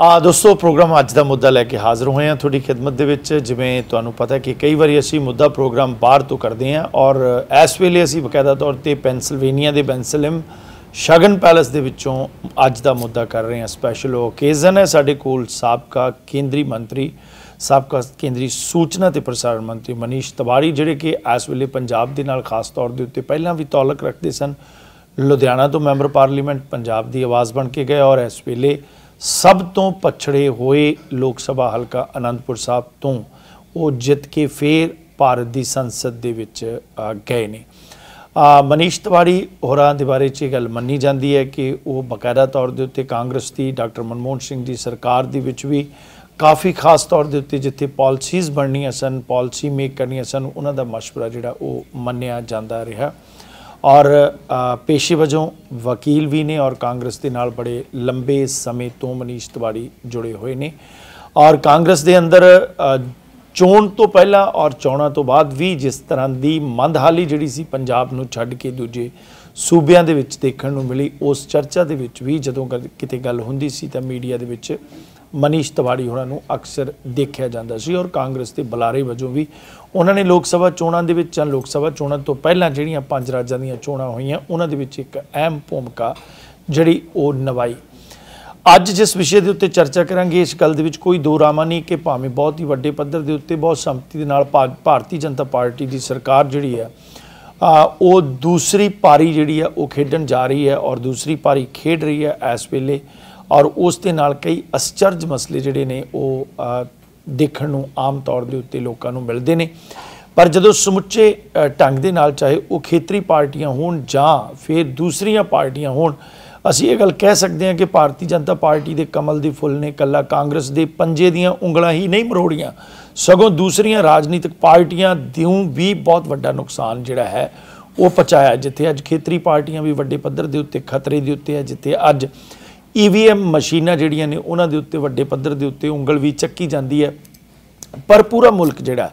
ਆ ਦੋਸਤੋ ਪ੍ਰੋਗਰਾਮ ਅੱਜ ਦਾ ਮੁੱਦਾ ਲੈ ਕੇ ਹਾਜ਼ਰ ਹੋਏ ਆ ਤੁਹਾਡੀ ਖਿਦਮਤ ਦੇ ਵਿੱਚ ਜਿਵੇਂ ਤੁਹਾਨੂੰ ਪਤਾ ਹੈ ਕਿ ਕਈ ਵਾਰੀ ਅਸੀਂ ਮੁੱਦਾ ਪ੍ਰੋਗਰਾਮ ਬਾਹਰ ਤੋਂ ਕਰਦੇ ਆ ਔਰ ਇਸ ਵੇਲੇ ਅਸੀਂ ਬਕਾਇਦਾ ਤੌਰ ਤੇ ਪੈਂਸਿਲਵੇਨੀਆ ਦੇ ਬੈਂਸਲਮ ਸ਼ਗਨ ਪੈਲਸ ਦੇ ਵਿੱਚੋਂ ਅੱਜ ਦਾ ਮੁੱਦਾ ਕਰ ਰਹੇ ਆ ਸਪੈਸ਼ਲ ਓਕੇਜ਼ਨ ਹੈ ਸਾਡੇ ਕੋਲ ਸਾਬਕਾ ਕੇਂਦਰੀ ਮੰਤਰੀ ਸਾਬਕਾ ਕੇਂਦਰੀ ਸੂਚਨਾ ਤੇ ਪ੍ਰਸਾਰਣ ਮੰਤਰੀ ਮਨੀਸ਼ ਤਿਵਾੜੀ ਜਿਹੜੇ ਕਿ ਇਸ ਵੇਲੇ ਪੰਜਾਬ ਦੇ ਨਾਲ ਖਾਸ ਤੌਰ ਦੇ ਉੱਤੇ ਪਹਿਲਾਂ ਵੀ ਤਾਲਕ ਰੱਖਦੇ ਸਨ ਲੁਧਿਆਣਾ ਤੋਂ ਮੈਂਬਰ ਪਾਰਲੀਮੈਂਟ ਪੰਜਾਬ ਦੀ ਆਵਾਜ਼ ਬਣ ਕੇ ਗਏ ਔਰ ਇਸ ਵੇਲੇ ਸਭ ਤੋਂ ਪਛੜੇ ਹੋਏ ਲੋਕ ਸਭਾ ਹਲਕਾ ਅਨੰਦਪੁਰ ਸਾਹਿਬ ਤੋਂ ਉਹ ਜਿੱਤ ਕੇ ਫੇਰ ਭਾਰਤ ਦੀ ਸੰਸਦ ਦੇ ਵਿੱਚ ਗਏ ਨੇ ਮਨੀਸ਼ ਤਿਵਾੜੀ ਹੋਰਾਂ ਦੇ ਬਾਰੇ 'ਚ ਇਹ ਗੱਲ ਮੰਨੀ ਜਾਂਦੀ ਹੈ ਕਿ ਉਹ ਬਕਾਇਦਾ ਤੌਰ ਦੇ ਉੱਤੇ ਕਾਂਗਰਸ ਦੀ ਡਾਕਟਰ ਮਨਮੋਹਨ ਸਿੰਘ ਦੀ ਸਰਕਾਰ ਦੇ ਵਿੱਚ ਵੀ ਕਾਫੀ ਖਾਸ ਤੌਰ ਦੇ ਉੱਤੇ ਜਿੱਥੇ ਪਾਲਿਸੀਜ਼ ਬਣਨੀਆਂ ਸਨ ਪਾਲਿਸੀ ਮੇਕ ਕਰਨੀਆਂ ਸਨ ਉਹਨਾਂ ਦਾ مشورہ ਜਿਹੜਾ ਉਹ ਮੰਨਿਆ ਜਾਂਦਾ ਰਿਹਾ ਔਰ ਪੇਸ਼ੇ ਵਜੋਂ ਵਕੀਲ ਵੀ ਨੇ ਔਰ ਕਾਂਗਰਸ ਦੇ ਨਾਲ ਬੜੇ ਲੰਬੇ ਸਮੇਂ ਤੋਂ ਮਨੀਸ਼ ਤਿਵਾੜੀ ਜੁੜੇ ਹੋਏ ਨੇ ਔਰ ਕਾਂਗਰਸ ਦੇ ਅੰਦਰ ਚੋਣ ਤੋਂ ਪਹਿਲਾਂ ਔਰ ਚੋਣਾਂ ਤੋਂ ਬਾਅਦ ਵੀ ਜਿਸ ਤਰ੍ਹਾਂ ਦੀ ਮੰਦਹਾਲੀ ਜਿਹੜੀ ਸੀ ਪੰਜਾਬ ਨੂੰ ਛੱਡ ਕੇ ਦੂਜੇ ਸੂਬਿਆਂ ਦੇ ਵਿੱਚ ਦੇਖਣ ਨੂੰ ਮਿਲੀ ਉਸ ਚਰਚਾ ਦੇ ਵਿੱਚ ਵੀ ਜਦੋਂ ਕਿਤੇ ਗੱਲ ਹੁੰਦੀ ਸੀ ਤਾਂ ਮੀਡੀਆ ਦੇ ਵਿੱਚ ਮਨੀਸ਼ ਤਿਵਾੜੀ ਹੋਰਾਂ ਨੂੰ ਅਕਸਰ ਦੇਖਿਆ ਜਾਂਦਾ ਸੀ ਔਰ ਕਾਂਗਰਸ ਦੇ ਬੁਲਾਰੇ ਵਜੋਂ ਵੀ ਉਹਨਾਂ ਨੇ ਲੋਕ ਸਭਾ ਚੋਣਾਂ ਦੇ ਵਿੱਚ ਜਾਂ ਲੋਕ ਸਭਾ ਚੋਣਾਂ ਤੋਂ ਪਹਿਲਾਂ ਜਿਹੜੀਆਂ ਪੰਜ ਰਾਜਾਂ ਦੀਆਂ ਚੋਣਾਂ ਹੋਈਆਂ ਉਹਨਾਂ ਦੇ ਵਿੱਚ ਇੱਕ ਅਹਿਮ ਭੂਮਿਕਾ ਜਿਹੜੀ ਉਹ ਨਿਭਾਈ ਅੱਜ ਜਿਸ ਵਿਸ਼ੇ ਦੇ ਉੱਤੇ ਚਰਚਾ ਕਰਾਂਗੇ ਇਸ ਗੱਲ ਦੇ ਵਿੱਚ ਕੋਈ ਦੋ ਰਾਮਾ ਨਹੀਂ ਕਿ ਭਾਵੇਂ ਬਹੁਤ ਹੀ ਵੱਡੇ ਪੱਧਰ ਦੇ ਉੱਤੇ ਬਹੁਤ ਸੰਮਤੀ ਦੇ ਨਾਲ ਭਾਰਤੀ ਜਨਤਾ ਪਾਰਟੀ ਦੀ ਸਰਕਾਰ ਜਿਹੜੀ ਹੈ ਉਹ ਦੂਸਰੀ ਪਾਰੀ ਜਿਹੜੀ ਹੈ ਉਹ ਖੇਡਣ ਜਾ ਰਹੀ ਹੈ ਔਰ ਦੂਸਰੀ ਪਾਰੀ ਖੇਡ ਰਹੀ ਹੈ ਇਸ ਵੇਲੇ ਔਰ ਉਸ ਦੇ ਨਾਲ ਕਈ ਅਸਚਰਜ ਮਸਲੇ ਜਿਹੜੇ ਨੇ ਉਹ ਦੇਖਣ ਨੂੰ ਆਮ ਤੌਰ ਦੇ ਉੱਤੇ ਲੋਕਾਂ ਨੂੰ ਮਿਲਦੇ ਨੇ ਪਰ ਜਦੋਂ ਸਮੁੱਚੇ ਢੰਗ ਦੇ ਨਾਲ ਚਾਹੇ ਉਹ ਖੇਤਰੀ ਪਾਰਟੀਆਂ ਹੋਣ ਜਾਂ ਫਿਰ ਦੂਸਰੀਆਂ ਪਾਰਟੀਆਂ ਹੋਣ ਅਸੀਂ ਇਹ ਗੱਲ ਕਹਿ ਸਕਦੇ ਹਾਂ ਕਿ ਭਾਰਤੀ ਜਨਤਾ ਪਾਰਟੀ ਦੇ ਕਮਲ ਦੀ ਫੁੱਲ ਨੇ ਕੱਲਾ ਕਾਂਗਰਸ ਦੇ ਪੰਜੇ ਦੀਆਂ ਉਂਗਲਾਂ ਹੀ ਨਹੀਂ ਮਰੋੜੀਆਂ ਸਗੋਂ ਦੂਸਰੀਆਂ ਰਾਜਨੀਤਿਕ ਪਾਰਟੀਆਂ ਦਿਉਂ ਵੀ ਬਹੁਤ ਵੱਡਾ ਨੁਕਸਾਨ ਜਿਹੜਾ ਹੈ ਉਹ ਪਚਾਇਆ ਜਿੱਥੇ ਅੱਜ ਖੇਤਰੀ ਪਾਰਟੀਆਂ ਵੀ ਵੱਡੇ ਪੱਧਰ ਦੇ ਉੱਤੇ ਖਤਰੇ ਦੇ ਉੱਤੇ ਹੈ ਜਿੱਥੇ ਅੱਜ ਈਵੀਐਮ e ਮਸ਼ੀਨਾਂ ਜਿਹੜੀਆਂ ਨੇ ਉਹਨਾਂ ਦੇ ਉੱਤੇ ਵੱਡੇ ਪੱਧਰ ਦੇ ਉੱਤੇ ਉਂਗਲ ਵੀ ਚੱਕੀ ਜਾਂਦੀ ਹੈ ਪਰ ਪੂਰਾ ਮੁਲਕ ਜਿਹੜਾ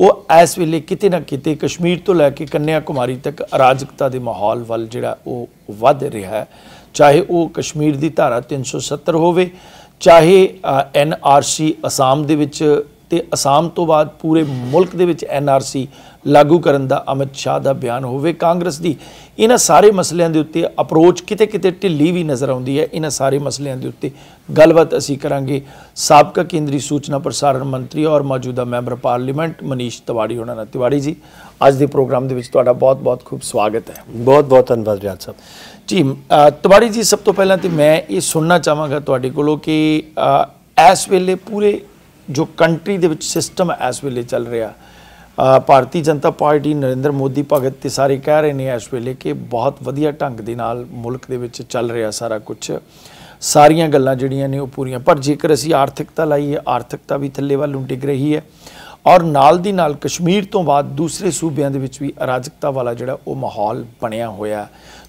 ਉਹ ਇਸ ਵੇਲੇ ਕਿਤੇ ਨਾ ਕਿਤੇ ਕਸ਼ਮੀਰ ਤੋਂ ਲੈ ਕੇ ਕੰਨਿਆ ਕੁਮਾਰੀ ਤੱਕ ਅਰਾਜਕਤਾ ਦੇ ਮਾਹੌਲ ਵੱਲ ਜਿਹੜਾ ਉਹ ਵੱਧ ਰਿਹਾ ਹੈ ਚਾਹੇ ਉਹ ਕਸ਼ਮੀਰ ਦੀ ਧਾਰਾ 370 ਹੋਵੇ ਚਾਹੇ ਐਨ ਆਰ ਸੀ ਅਸਾਮ ਦੇ ਵਿੱਚ ਤੇ ਅਸਾਮ ਤੋਂ ਬਾਅਦ ਪੂਰੇ ਮੁਲਕ ਦੇ ਵਿੱਚ ਐਨਆਰਸੀ ਲਾਗੂ ਕਰਨ ਦਾ ਅਮਿਤ ਸ਼ਾਹ ਦਾ ਬਿਆਨ ਹੋਵੇ ਕਾਂਗਰਸ ਦੀ ਇਹਨਾਂ ਸਾਰੇ ਮਸਲਿਆਂ ਦੇ ਉੱਤੇ ਅਪਰੋਚ ਕਿਤੇ-ਕਿਤੇ ਢਿੱਲੀ ਵੀ ਨਜ਼ਰ ਆਉਂਦੀ ਹੈ ਇਹਨਾਂ ਸਾਰੇ ਮਸਲਿਆਂ ਦੇ ਉੱਤੇ ਗੱਲਬਾਤ ਅਸੀਂ ਕਰਾਂਗੇ ਸਾਬਕਾ ਕੇਂਦਰੀ ਸੂਚਨਾ ਪ੍ਰਸਾਰਣ ਮੰਤਰੀ ਔਰ ਮੌਜੂਦਾ ਮੈਂਬਰ ਪਾਰਲੀਮੈਂਟ ਮਨੀਸ਼ ਤਿਵਾੜੀ ਹੋਣਾ ਨਾਲ ਤਿਵਾੜੀ ਜੀ ਅੱਜ ਦੇ ਪ੍ਰੋਗਰਾਮ ਦੇ ਵਿੱਚ ਤੁਹਾਡਾ ਬਹੁਤ-ਬਹੁਤ ਖੂਬ ਸਵਾਗਤ ਹੈ ਬਹੁਤ-ਬਹੁਤ ਧੰਨਵਾਦ ਰਿਆਤ ਸਾਹਿਬ ਜੀ ਤਿਵਾੜੀ ਜੀ ਸਭ ਤੋਂ ਪਹਿਲਾਂ ਤੇ ਮੈਂ ਇਹ ਸੁਣਨਾ ਚਾਹਾਂਗਾ ਤੁਹਾਡੇ ਕੋਲੋਂ ਕਿ ਇਸ ਵੇਲੇ ਪੂਰੇ ਜੋ ਕੰਟਰੀ ਦੇ ਵਿੱਚ ਸਿਸਟਮ ਐਸ ਵੇਲੇ ਚੱਲ ਰਿਹਾ ਭਾਰਤੀ ਜਨਤਾ ਪਾਰਟੀ ਨਰਿੰਦਰ ਮੋਦੀ ਭਗਤ ਤੇ ਸਾਰੇ ਕਹਿ ਰਹੇ ਨੇ ਐਸ ਵੇਲੇ ਕਿ ਬਹੁਤ ਵਧੀਆ ਢੰਗ ਦੇ ਨਾਲ ਮੁਲਕ ਦੇ ਵਿੱਚ ਚੱਲ ਰਿਹਾ ਸਾਰਾ ਕੁਝ ਸਾਰੀਆਂ ਗੱਲਾਂ ਜਿਹੜੀਆਂ ਨੇ ਉਹ ਪੂਰੀਆਂ ਪਰ ਜੇਕਰ ਅਸੀਂ ਆਰਥਿਕਤਾ ਲਾਈਏ ਆਰਥਿਕਤਾ ਵੀ ਥੱਲੇ ਵੱਲ ਨੂੰ ਡਿੱਗ ਰਹੀ ਹੈ ਔਰ ਨਾਲ ਦੀ ਨਾਲ ਕਸ਼ਮੀਰ ਤੋਂ ਬਾਅਦ ਦੂਸਰੇ ਸੂਬਿਆਂ ਦੇ ਵਿੱਚ ਵੀ ਅਰਾਜਕਤਾ ਵਾਲਾ ਜਿਹੜਾ ਉਹ ਮਾਹੌਲ ਬਣਿਆ ਹੋਇਆ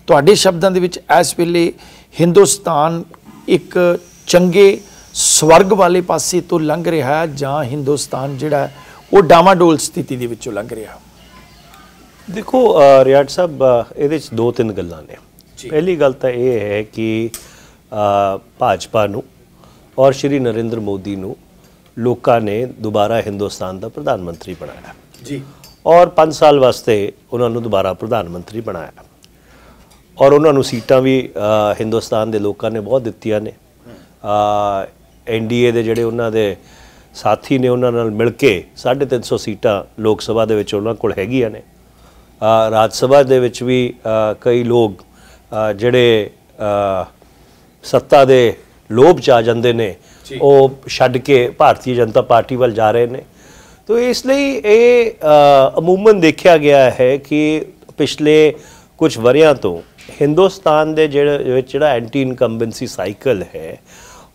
ਤੁਹਾਡੇ ਸ਼ਬਦਾਂ ਦੇ ਵਿੱਚ ਐਸ ਵੇਲੇ ਹਿੰਦੁਸਤਾਨ ਇੱਕ ਚੰਗੇ ਸਵਰਗ ਵਾਲੇ ਪਾਸੇ ਤੋਂ ਲੰਘ ਰਿਹਾ ਜਾਂ ਹਿੰਦੁਸਤਾਨ ਜਿਹੜਾ ਉਹ ਡਾਵਾਡੋਲ ਸਥਿਤੀ ਦੇ ਵਿੱਚੋਂ ਲੰਘ ਰਿਹਾ ਦੇਖੋ ਰਿਆਟ ਸਾਹਿਬ ਇਹਦੇ ਵਿੱਚ ਦੋ ਤਿੰਨ ਗੱਲਾਂ ਨੇ ਪਹਿਲੀ ਗੱਲ ਤਾਂ ਇਹ ਹੈ ਕਿ ਭਾਜਪਾ ਨੂੰ ਔਰ ਸ਼੍ਰੀ ਨਰਿੰਦਰ ਮੋਦੀ ਨੂੰ ਲੋਕਾਂ ਨੇ ਦੁਬਾਰਾ ਹਿੰਦੁਸਤਾਨ ਦਾ ਪ੍ਰਧਾਨ ਮੰਤਰੀ ਬਣਾਇਆ ਜੀ ਔਰ 5 ਸਾਲ ਵਾਸਤੇ ਉਹਨਾਂ ਨੂੰ ਦੁਬਾਰਾ ਪ੍ਰਧਾਨ ਮੰਤਰੀ ਬਣਾਇਆ ਔਰ ਉਹਨਾਂ ਨੂੰ ਸੀਟਾਂ ਵੀ ਹਿੰਦੁਸਤਾਨ ਦੇ ਲੋਕਾਂ ਨੇ ਬਹੁਤ ਦਿੱਤੀਆਂ ਨੇ ਐਨਡੀਏ ਦੇ ਜਿਹੜੇ ਉਹਨਾਂ ਦੇ ਸਾਥੀ ਨੇ ਉਹਨਾਂ ਨਾਲ ਮਿਲ ਕੇ 350 ਸੀਟਾਂ ਲੋਕ ਸਭਾ ਦੇ ਵਿੱਚ ਉਹਨਾਂ ਕੋਲ ਹੈਗੀਆਂ ਨੇ ਰਾਜ ਸਭਾ ਦੇ ਵਿੱਚ ਵੀ ਕਈ ਲੋਕ ਜਿਹੜੇ ਸੱਤਾ ਦੇ ਲੋਭ ਚ ਆ ਜਾਂਦੇ ਨੇ ਉਹ ਛੱਡ ਕੇ ਭਾਰਤੀ ਜਨਤਾ ਪਾਰਟੀ ਵੱਲ ਜਾ ਰਹੇ ਨੇ ਤੋ ਇਸ ਲਈ ਇਹ ਅਮੂਮਨ ਦੇਖਿਆ ਗਿਆ ਹੈ ਕਿ ਪਿਛਲੇ ਕੁਝ ਵਰਿਆਂ ਤੋਂ ਹਿੰਦੁਸਤਾਨ ਦੇ ਜਿਹੜਾ ਜਿਹੜਾ ਐਂਟੀ ਇਨਕੰਬੈਂਸੀ ਸਾਈਕਲ ਹੈ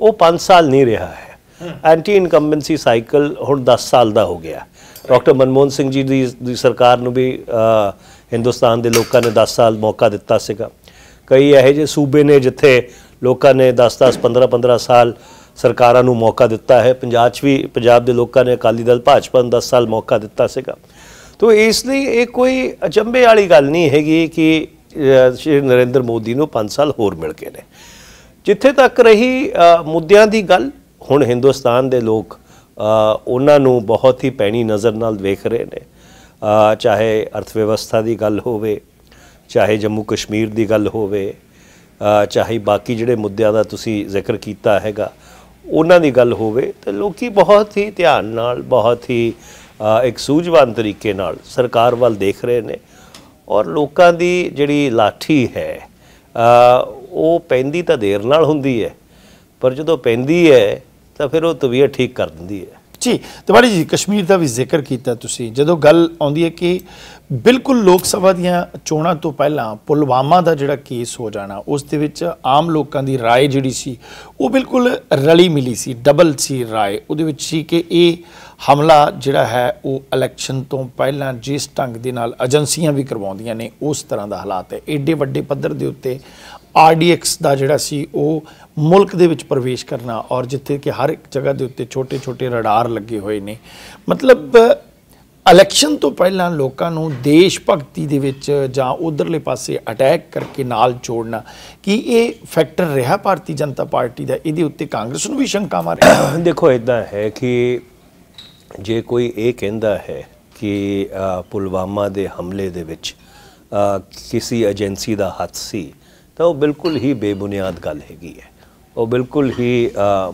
ਉਹ 5 ਸਾਲ ਨਹੀਂ ਰਿਹਾ ਹੈ ਐਂਟੀ ਇਨਕੰਬੈਂਸੀ ਸਾਈਕਲ ਹੁਣ 10 ਸਾਲ ਦਾ ਹੋ ਗਿਆ ਡਾਕਟਰ ਮਨਮੋਹਨ ਸਿੰਘ ਜੀ ਦੀ ਸਰਕਾਰ ਨੂੰ ਵੀ ਹਿੰਦੁਸਤਾਨ ਦੇ ਲੋਕਾਂ ਨੇ 10 ਸਾਲ ਮੌਕਾ ਦਿੱਤਾ ਸੀਗਾ ਕਈ ਇਹੋ ਜਿਹੇ ਸੂਬੇ ਨੇ ਜਿੱਥੇ ਲੋਕਾਂ ਨੇ 10-10 15-15 ਸਾਲ ਸਰਕਾਰਾਂ ਨੂੰ ਮੌਕਾ ਦਿੱਤਾ ਹੈ ਪੰਜਾਬ 'ਚ ਵੀ ਪੰਜਾਬ ਦੇ ਲੋਕਾਂ ਨੇ ਅਕਾਲੀ ਦਲ ਭਾਜਪਾ ਨੂੰ 10 ਸਾਲ ਮੌਕਾ ਦਿੱਤਾ ਸੀਗਾ ਤੋਂ ਇਸ ਲਈ ਇਹ ਕੋਈ ਅਜੰਬੇ ਵਾਲੀ ਗੱਲ ਨਹੀਂ ਹੈਗੀ ਕਿ ਸ਼੍ਰੀ ਨਰਿੰਦਰ ਮੋਦੀ ਨੂੰ 5 ਸਾਲ ਹੋਰ ਮਿਲ ਗਏ ਨੇ ਜਿੱਥੇ ਤੱਕ ਰਹੀ ਮੁੱਦਿਆਂ ਦੀ ਗੱਲ ਹੁਣ ਹਿੰਦੁਸਤਾਨ ਦੇ ਲੋਕ ਉਹਨਾਂ ਨੂੰ ਬਹੁਤ ਹੀ ਪੈਣੀ ਨਜ਼ਰ ਨਾਲ ਵੇਖ ਰਹੇ ਨੇ ਚਾਹੇ ਅਰਥ ਵਿਵਸਥਾ ਦੀ ਗੱਲ ਹੋਵੇ ਚਾਹੇ ਜੰਮੂ ਕਸ਼ਮੀਰ ਦੀ ਗੱਲ ਹੋਵੇ ਚਾਹੇ ਬਾਕੀ ਜਿਹੜੇ ਮੁੱਦਿਆਂ ਦਾ ਤੁਸੀਂ ਜ਼ਿਕਰ ਕੀਤਾ ਹੈਗਾ ਉਹਨਾਂ ਦੀ ਗੱਲ ਹੋਵੇ ਤੇ ਲੋਕੀ ਬਹੁਤ ਹੀ ਧਿਆਨ ਨਾਲ ਬਹੁਤ ਹੀ ਇੱਕ ਸੂਝਵਾਨ ਤਰੀਕੇ ਨਾਲ ਸਰਕਾਰ ਵੱਲ ਦੇਖ ਰਹੇ ਨੇ ਔਰ ਲੋਕਾਂ ਦੀ ਜਿਹੜੀ ਲਾਠੀ ਹੈ ਉਹ ਪੈਂਦੀ ਤਾਂ ਦੇਰ ਨਾਲ ਹੁੰਦੀ ਹੈ ਪਰ ਜਦੋਂ ਪੈਂਦੀ ਹੈ ਤਾਂ ਫਿਰ ਉਹ ਤਵੀਅਤ ਠੀਕ ਕਰ ਦਿੰਦੀ ਹੈ ਜੀ ਤਿਵਾੜੀ ਜੀ ਕਸ਼ਮੀਰ ਦਾ ਵੀ ਜ਼ਿਕਰ ਕੀਤਾ ਤੁਸੀਂ ਜਦੋਂ ਗੱਲ ਆਉਂਦੀ ਹੈ ਕਿ ਬਿਲਕੁਲ ਲੋਕ ਸਭਾ ਦੀਆਂ ਚੋਣਾਂ ਤੋਂ ਪਹਿਲਾਂ ਪੁਲਵਾਮਾ ਦਾ ਜਿਹੜਾ ਕੇਸ ਹੋ ਜਾਣਾ ਉਸ ਦੇ ਵਿੱਚ ਆਮ ਲੋਕਾਂ ਦੀ رائے ਜਿਹੜੀ ਸੀ ਉਹ ਬਿਲਕੁਲ ਰਲੀ ਮਿਲੀ ਸੀ ਡਬਲ ਸੀ رائے ਉਹਦੇ ਵਿੱਚ ਸੀ ਕਿ ਇਹ ਹਮਲਾ ਜਿਹੜਾ ਹੈ ਉਹ ਇਲੈਕਸ਼ਨ ਤੋਂ ਪਹਿਲਾਂ ਜਿਸ ਢੰਗ ਦੇ ਨਾਲ ਏਜੰਸੀਆਂ ਵੀ ਕਰਵਾਉਂਦੀਆਂ ਨੇ ਉਸ ਤਰ੍ਹਾਂ ਦਾ ਹਾਲਾਤ ਹੈ ਏਡੇ ਵੱਡੇ ਪੱਧਰ ਦੇ ਉੱਤੇ ਆਰਡੀਐਕਸ ਦਾ ਜਿਹੜਾ ਸੀ ਉਹ ਮੁਲਕ ਦੇ ਵਿੱਚ ਪ੍ਰਵੇਸ਼ ਕਰਨਾ ਔਰ ਜਿੱਥੇ ਕਿ ਹਰ ਇੱਕ ਜਗ੍ਹਾ ਦੇ ਉੱਤੇ ਛੋਟੇ-ਛੋਟੇ ਰਡਾਰ ਲੱਗੇ ਹੋਏ ਨੇ ਮਤਲਬ ਇਲੈਕਸ਼ਨ ਤੋਂ ਪਹਿਲਾਂ ਲੋਕਾਂ ਨੂੰ ਦੇਸ਼ ਭਗਤੀ ਦੇ ਵਿੱਚ ਜਾਂ ਉਧਰਲੇ ਪਾਸੇ ਅਟੈਕ ਕਰਕੇ ਨਾਲ ਜੋੜਨਾ ਕਿ ਇਹ ਫੈਕਟਰ ਰਿਹਾ ਭਾਰਤੀ ਜਨਤਾ ਪਾਰਟੀ ਦਾ ਇਹਦੇ ਉੱਤੇ ਕਾਂਗਰਸ ਨੂੰ ਵੀ ਸ਼ੰਕਾ ਮਾਰ ਦੇਖੋ ਇਦਾਂ ਹੈ ਕਿ ਜੇ ਕੋਈ ਇਹ ਕਹਿੰਦਾ ਹੈ ਕਿ ਪੁਲਵਾਮਾ ਦੇ ਹਮਲੇ ਦੇ ਵਿੱਚ ਕਿਸੇ ਏਜੰਸੀ ਦਾ ਹੱਥ ਸੀ ਤਾਂ ਉਹ ਬਿਲਕੁਲ ਹੀ ਬੇਬੁਨਿਆਦ ਗੱਲ ਹੈਗੀ ਹੈ ਉਹ ਬਿਲਕੁਲ ਹੀ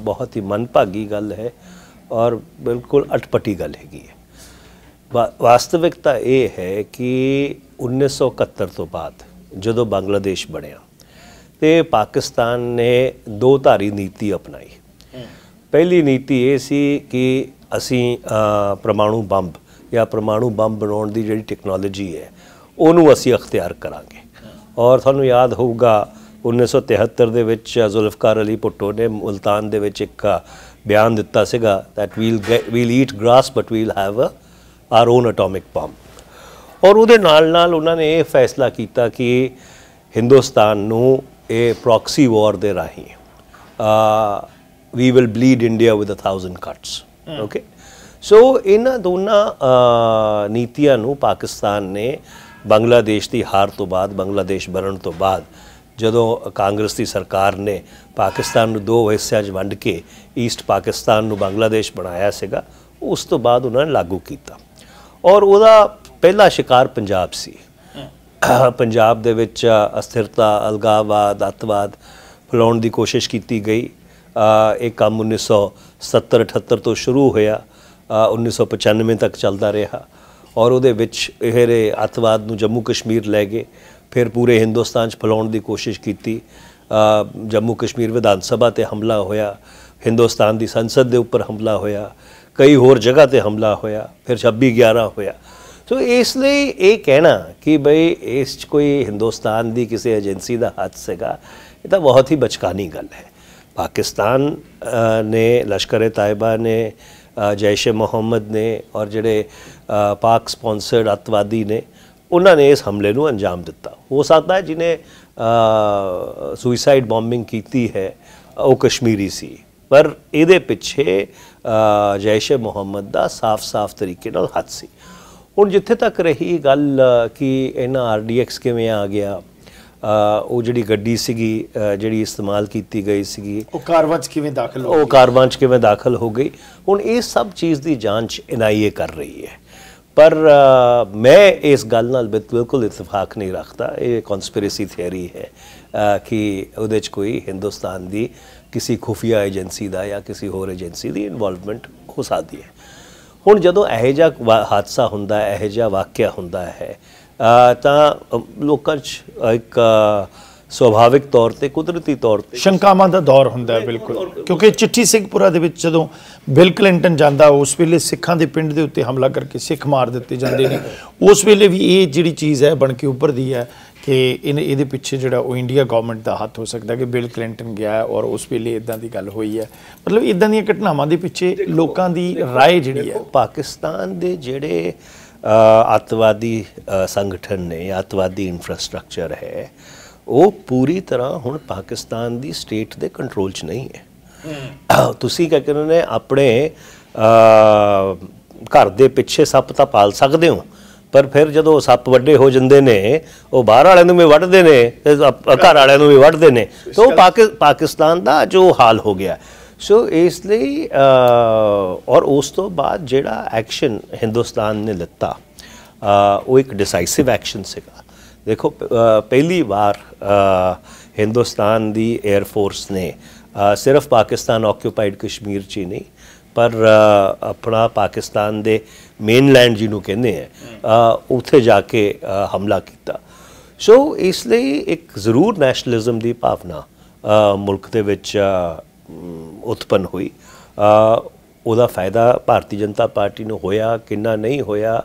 ਬਹੁਤ ਹੀ ਮਨਭਾਗੀ ਗੱਲ ਹੈ ਔਰ ਬਿਲਕੁਲ ਅਟਪਟੀ ਗੱਲ ਹੈਗੀ ਹੈ ਵਾਸਤਵਿਕਤਾ ਇਹ ਹੈ ਕਿ 1971 ਤੋਂ ਬਾਅਦ ਜਦੋਂ ਬੰਗਲਾਦੇਸ਼ ਬਣਿਆ ਤੇ ਪਾਕਿਸਤਾਨ ਨੇ ਦੋ ਧਾਰੀ ਨੀਤੀ ਅਪਣਾਈ ਪਹਿਲੀ ਨੀਤੀ ਇਹ ਸੀ ਕਿ ਅਸੀਂ ਪ੍ਰਮਾਣੂ ਬੰਬ ਜਾਂ ਪ੍ਰਮਾਣੂ ਬੰਬ ਬਣਾਉਣ ਦੀ ਜਿਹੜੀ ਟੈਕਨੋਲੋਜੀ ਹੈ ਉਹਨੂੰ ਅਸੀਂ ਅਖਤਿਆਰ ਕਰਾਂਗੇ ਔਰ ਤੁਹਾਨੂੰ ਯਾਦ ਹੋਊਗਾ 1973 ਦੇ ਵਿੱਚ ਜ਼ੁਲਫਕਾਰ ਅਲੀ ਪੁੱਟੋ ਨੇ ਮਲਤਾਨ ਦੇ ਵਿੱਚ ਇੱਕ ਬਿਆਨ ਦਿੱਤਾ ਸੀਗਾ that we'll we'll eat grass but we'll have uh our own atomic bomb ਔਰ ਉਹਦੇ ਨਾਲ ਨਾਲ ਉਹਨਾਂ ਨੇ ਇਹ ਫੈਸਲਾ ਕੀਤਾ ਕਿ ਹਿੰਦੁਸਤਾਨ ਨੂੰ ਇਹ ਪ੍ਰੌਕਸੀ ਵਾਰ ਦੇ ਰਾਹੀਂ uh we will bleed India with 1000 cuts okay so ਇਹਨਾਂ ਦੋਨਾਂ ਨੀਤੀਆਂ ਨੂੰ ਪਾਕਿਸਤਾਨ ਨੇ ਬੰਗਲਾਦੇਸ਼ ਦੀ ਹਾਰ ਤੋਂ ਬਾਅਦ ਬੰਗਲਾਦੇਸ਼ ਬਣਨ ਤੋਂ ਬਾਅਦ ਜਦੋਂ ਕਾਂਗਰਸ ਦੀ ਸਰਕਾਰ ਨੇ ਪਾਕਿਸਤਾਨ ਨੂੰ ਦੋ ਹਿੱਸਿਆਂ 'ਚ ਵੰਡ ਕੇ ਈਸਟ ਪਾਕਿਸਤਾਨ ਨੂੰ ਬੰਗਲਾਦੇਸ਼ ਬਣਾਇਆ ਸੀਗਾ ਉਸ ਤੋਂ ਬਾਅਦ ਉਹਨਾਂ ਨੇ ਲਾਗੂ ਕੀਤਾ ਔਰ ਉਹਦਾ ਪਹਿਲਾ ਸ਼ਿਕਾਰ ਪੰਜਾਬ ਸੀ ਪੰਜਾਬ ਦੇ ਵਿੱਚ ਅਸਥਿਰਤਾ ਅਲਗਾਵਾਦ ਅਤਵਾਦ ਫਲਾਉਣ ਦੀ ਕੋਸ਼ਿਸ਼ ਕੀਤੀ ਗਈ ਇਹ ਕੰਮ 1970 78 ਤੋਂ ਸ਼ੁਰੂ ਹੋਇਆ 1995 ਤੱਕ ਚੱਲਦਾ ਰਿਹਾ ਔਰ ਉਹਦੇ ਵਿੱਚ ਇਹਰੇ ਅਤਵਾਦ ਨੂੰ ਜੰਮੂ ਕਸ਼ਮੀਰ ਲੈ ਗਏ ਫਿਰ ਪੂਰੇ ਹਿੰਦੁਸਤਾਨ 'ਚ ਫਲਾਉਣ ਦੀ ਕੋਸ਼ਿਸ਼ ਕੀਤੀ ਜੰਮੂ ਕਸ਼ਮੀਰ ਵਿਧਾਨ ਸਭਾ ਤੇ ਹਮਲਾ ਹੋਇਆ ਹਿੰਦੁਸਤਾਨ ਦੀ ਸੰਸਦ ਦੇ ਉੱਪਰ ਹਮਲਾ ਹੋਇਆ ਕਈ ਹੋਰ ਜਗ੍ਹਾ ਤੇ ਹਮਲਾ ਹੋਇਆ ਫਿਰ 26 11 ਹੋਇਆ ਸੋ ਇਸ ਲਈ ਇਹ ਕਹਿਣਾ ਕਿ ਭਈ ਇਸ 'ਚ ਕੋਈ ਹਿੰਦੁਸਤਾਨ ਦੀ ਕਿਸੇ ਏਜੰਸੀ ਦਾ ਹੱਥ ਸੀਗਾ ਇਹ ਤਾਂ ਬਹੁਤ ਹੀ ਬਚਕਾਨੀ ਗੱਲ ਹੈ ਪਾਕਿਸਤਾਨ ਨੇ ਲਸ਼ਕਰ-ਏ-ਤਾਇਬਾ ਨੇ ਜੈਸ਼-ਏ-ਮੁਹੰਮਦ ਨੇ ਔਰ ਜਿਹੜੇ ਪਾਕ ਸਪਾਂਸਰਡ ਅਤਵਾਦੀ ਨੇ ਉਹਨਾਂ ਨੇ ਇਸ ਹਮਲੇ ਨੂੰ ਅੰਜਾਮ ਦਿੱਤਾ ਹੋ ਸਕਦਾ ਹੈ ਜਿਨੇ ਸੁਇਸਾਈਡ ਬੰਬਿੰਗ ਕੀਤੀ ਹੈ ਉਹ ਕਸ਼ਮੀਰੀ ਸੀ ਪਰ ਇਹਦੇ ਪਿੱਛੇ ਜੈਸ਼ ਮੁਹੰਮਦ ਦਾ ਸਾਫ਼-ਸਾਫ਼ ਤਰੀਕੇ ਨਾਲ ਹੱਥ ਸੀ ਹੁਣ ਜਿੱਥੇ ਤੱਕ ਰਹੀ ਗੱਲ ਕਿ ਇਹਨਾਂ ਆਰਡੀਐਕਸ ਕਿਵੇਂ ਆ ਗਿਆ ਉਹ ਜਿਹੜੀ ਗੱਡੀ ਸੀਗੀ ਜਿਹੜੀ ਇਸਤੇਮਾਲ ਕੀਤੀ ਗਈ ਸੀਗੀ ਉਹ ਕਾਰਵਾਂ 'ਚ ਕਿਵੇਂ ਦਾਖਲ ਹੋ ਗਈ ਉਹ ਕਾਰਵਾਂ 'ਚ ਕਿਵੇਂ ਦਾਖਲ ਹੋ ਗਈ ਹੁਣ ਇਹ ਸਭ ਚੀਜ਼ ਦੀ ਜਾਂਚ ਐਨਆਈਏ ਕਰ ਰਹੀ ਹੈ ਪਰ ਮੈਂ ਇਸ ਗੱਲ ਨਾਲ ਬਿਲਕੁਲ ਇਤਫਾਕ ਨਹੀਂ ਰੱਖਦਾ ਇਹ ਕਨਸਪੀਰੇਸੀ ਥਿਉਰੀ ਹੈ ਕਿ ਉਹਦੇ ਚ ਕੋਈ ਹਿੰਦੁਸਤਾਨ ਦੀ ਕਿਸੇ ਖੁਫੀਆ ਏਜੰਸੀ ਦਾ ਜਾਂ ਕਿਸੇ ਹੋਰ ਏਜੰਸੀ ਦੀ ਇਨਵੋਲਵਮੈਂਟ ਹੋ ਸਕਦੀ ਹੈ ਹੁਣ ਜਦੋਂ ਇਹ ਜਿਹਾ ਹਾਦਸਾ ਹੁੰਦਾ ਹੈ ਇਹ ਜਿਹਾ ਵਾਕਿਆ ਹੁੰਦਾ ਹੈ ਤਾਂ ਲੋਕਾਂ 'ਚ ਇੱਕ ਸੁਭਾਵਿਕ ਤੌਰ ਤੇ ਕੁਦਰਤੀ ਤੌਰ ਤੇ ਸ਼ੰਕਾਵਾਂ ਦਾ ਦੌਰ ਹੁੰਦਾ ਹੈ ਬਿਲਕੁਲ ਕਿਉਂਕਿ ਚਿੱਠੀ ਸਿੰਘਪੁਰਾ ਦੇ ਵਿੱਚ ਜਦੋਂ ਬਿਲ ਕਲਿੰਟਨ ਜਾਂਦਾ ਉਸ ਵੇਲੇ ਸਿੱਖਾਂ ਦੇ ਪਿੰਡ ਦੇ ਉੱਤੇ ਹਮਲਾ ਕਰਕੇ ਸਿੱਖ ਮਾਰ ਦਿੱਤੇ ਜਾਂਦੇ ਨੇ ਉਸ ਵੇਲੇ ਵੀ ਇਹ ਜਿਹੜੀ ਚੀਜ਼ ਹੈ ਬਣ ਕੇ ਉੱਪਰਦੀ ਹੈ ਕਿ ਇਹ ਇਹਦੇ ਪਿੱਛੇ ਜਿਹੜਾ ਉਹ ਇੰਡੀਆ ਗਵਰਨਮੈਂਟ ਦਾ ਹੱਥ ਹੋ ਸਕਦਾ ਕਿ ਬਿਲ ਕਲਿੰਟਨ ਗਿਆ ਔਰ ਉਸ ਵੇਲੇ ਇਦਾਂ ਦੀ ਗੱਲ ਹੋਈ ਹੈ ਮਤਲਬ ਇਦਾਂ ਦੀਆਂ ਘਟਨਾਵਾਂ ਦੇ ਪਿੱਛੇ ਲੋਕਾਂ ਦੀ رائے ਜਿਹੜੀ ਹੈ ਪਾਕਿਸਤਾਨ ਦੇ ਜਿਹੜੇ ਅਤਵਾਦੀ ਸੰਗਠਨ ਨੇ ਅਤਵਾਦੀ ਇਨਫਰਾਸਟ੍ਰਕਚਰ ਹੈ ਉਹ ਪੂਰੀ ਤਰ੍ਹਾਂ ਹੁਣ ਪਾਕਿਸਤਾਨ ਦੀ ਸਟੇਟ ਦੇ ਕੰਟਰੋਲ 'ਚ ਨਹੀਂ ਹੈ ਤੁਸੀਂ ਕਹਿ ਕੇ ਨੇ ਆਪਣੇ ਘਰ ਦੇ ਪਿੱਛੇ ਸੱਪ ਤਾਂ ਪਾਲ ਸਕਦੇ ਹੋ ਪਰ ਫਿਰ ਜਦੋਂ ਸੱਪ ਵੱਡੇ ਹੋ ਜਾਂਦੇ ਨੇ ਉਹ ਬਾਹਰ ਵਾਲਿਆਂ ਨੂੰ ਵੀ ਵੱਢਦੇ ਨੇ ਘਰ ਵਾਲਿਆਂ ਨੂੰ ਵੀ ਵੱਢਦੇ ਨੇ ਤਾਂ ਉਹ ਪਾਕਿਸਤਾਨ ਦਾ ਜੋ ਹਾਲ ਹੋ ਗਿਆ ਸੋ ਇਸ ਲਈ ਔਰ ਉਸ ਤੋਂ ਬਾਅਦ ਜਿਹੜਾ ਐਕਸ਼ਨ ਹਿੰਦੁਸਤਾਨ ਨੇ ਲਿੱਤਾ ਉਹ ਇੱਕ ਡਿਸਾਈਸਿਵ ਐਕਸ਼ਨ ਸੀਗਾ ਦੇਖੋ ਪਹਿਲੀ ਵਾਰ ਹਿੰਦੁਸਤਾਨ ਦੀ 에ਅਰ ਫੋਰਸ ਨੇ ਸਿਰਫ ਪਾਕਿਸਤਾਨ ਆਕਿਊਪਾਈਡ ਕਸ਼ਮੀਰ 'ਚ ਹੀ ਨਹੀਂ ਪਰ ਆਪਣਾ ਪਾਕਿਸਤਾਨ ਦੇ ਮੇਨਲੈਂਡ ਜਿਹਨੂੰ ਕਹਿੰਦੇ ਆ ਉੱਥੇ ਜਾ ਕੇ ਹਮਲਾ ਕੀਤਾ ਸੋ ਇਸ ਲਈ ਇੱਕ ਜ਼ਰੂਰ ਨੈਸ਼ਨਲਿਜ਼ਮ ਦੀ ਭਾਵਨਾ ਮੁਲਕ ਦੇ ਵਿੱਚ ਉਤਪਨ ਹੋਈ ਉਹਦਾ ਫਾਇਦਾ ਭਾਰਤੀ ਜਨਤਾ ਪਾਰਟੀ ਨੂੰ ਹੋਇਆ ਕਿੰਨਾ ਨਹੀਂ ਹੋਇਆ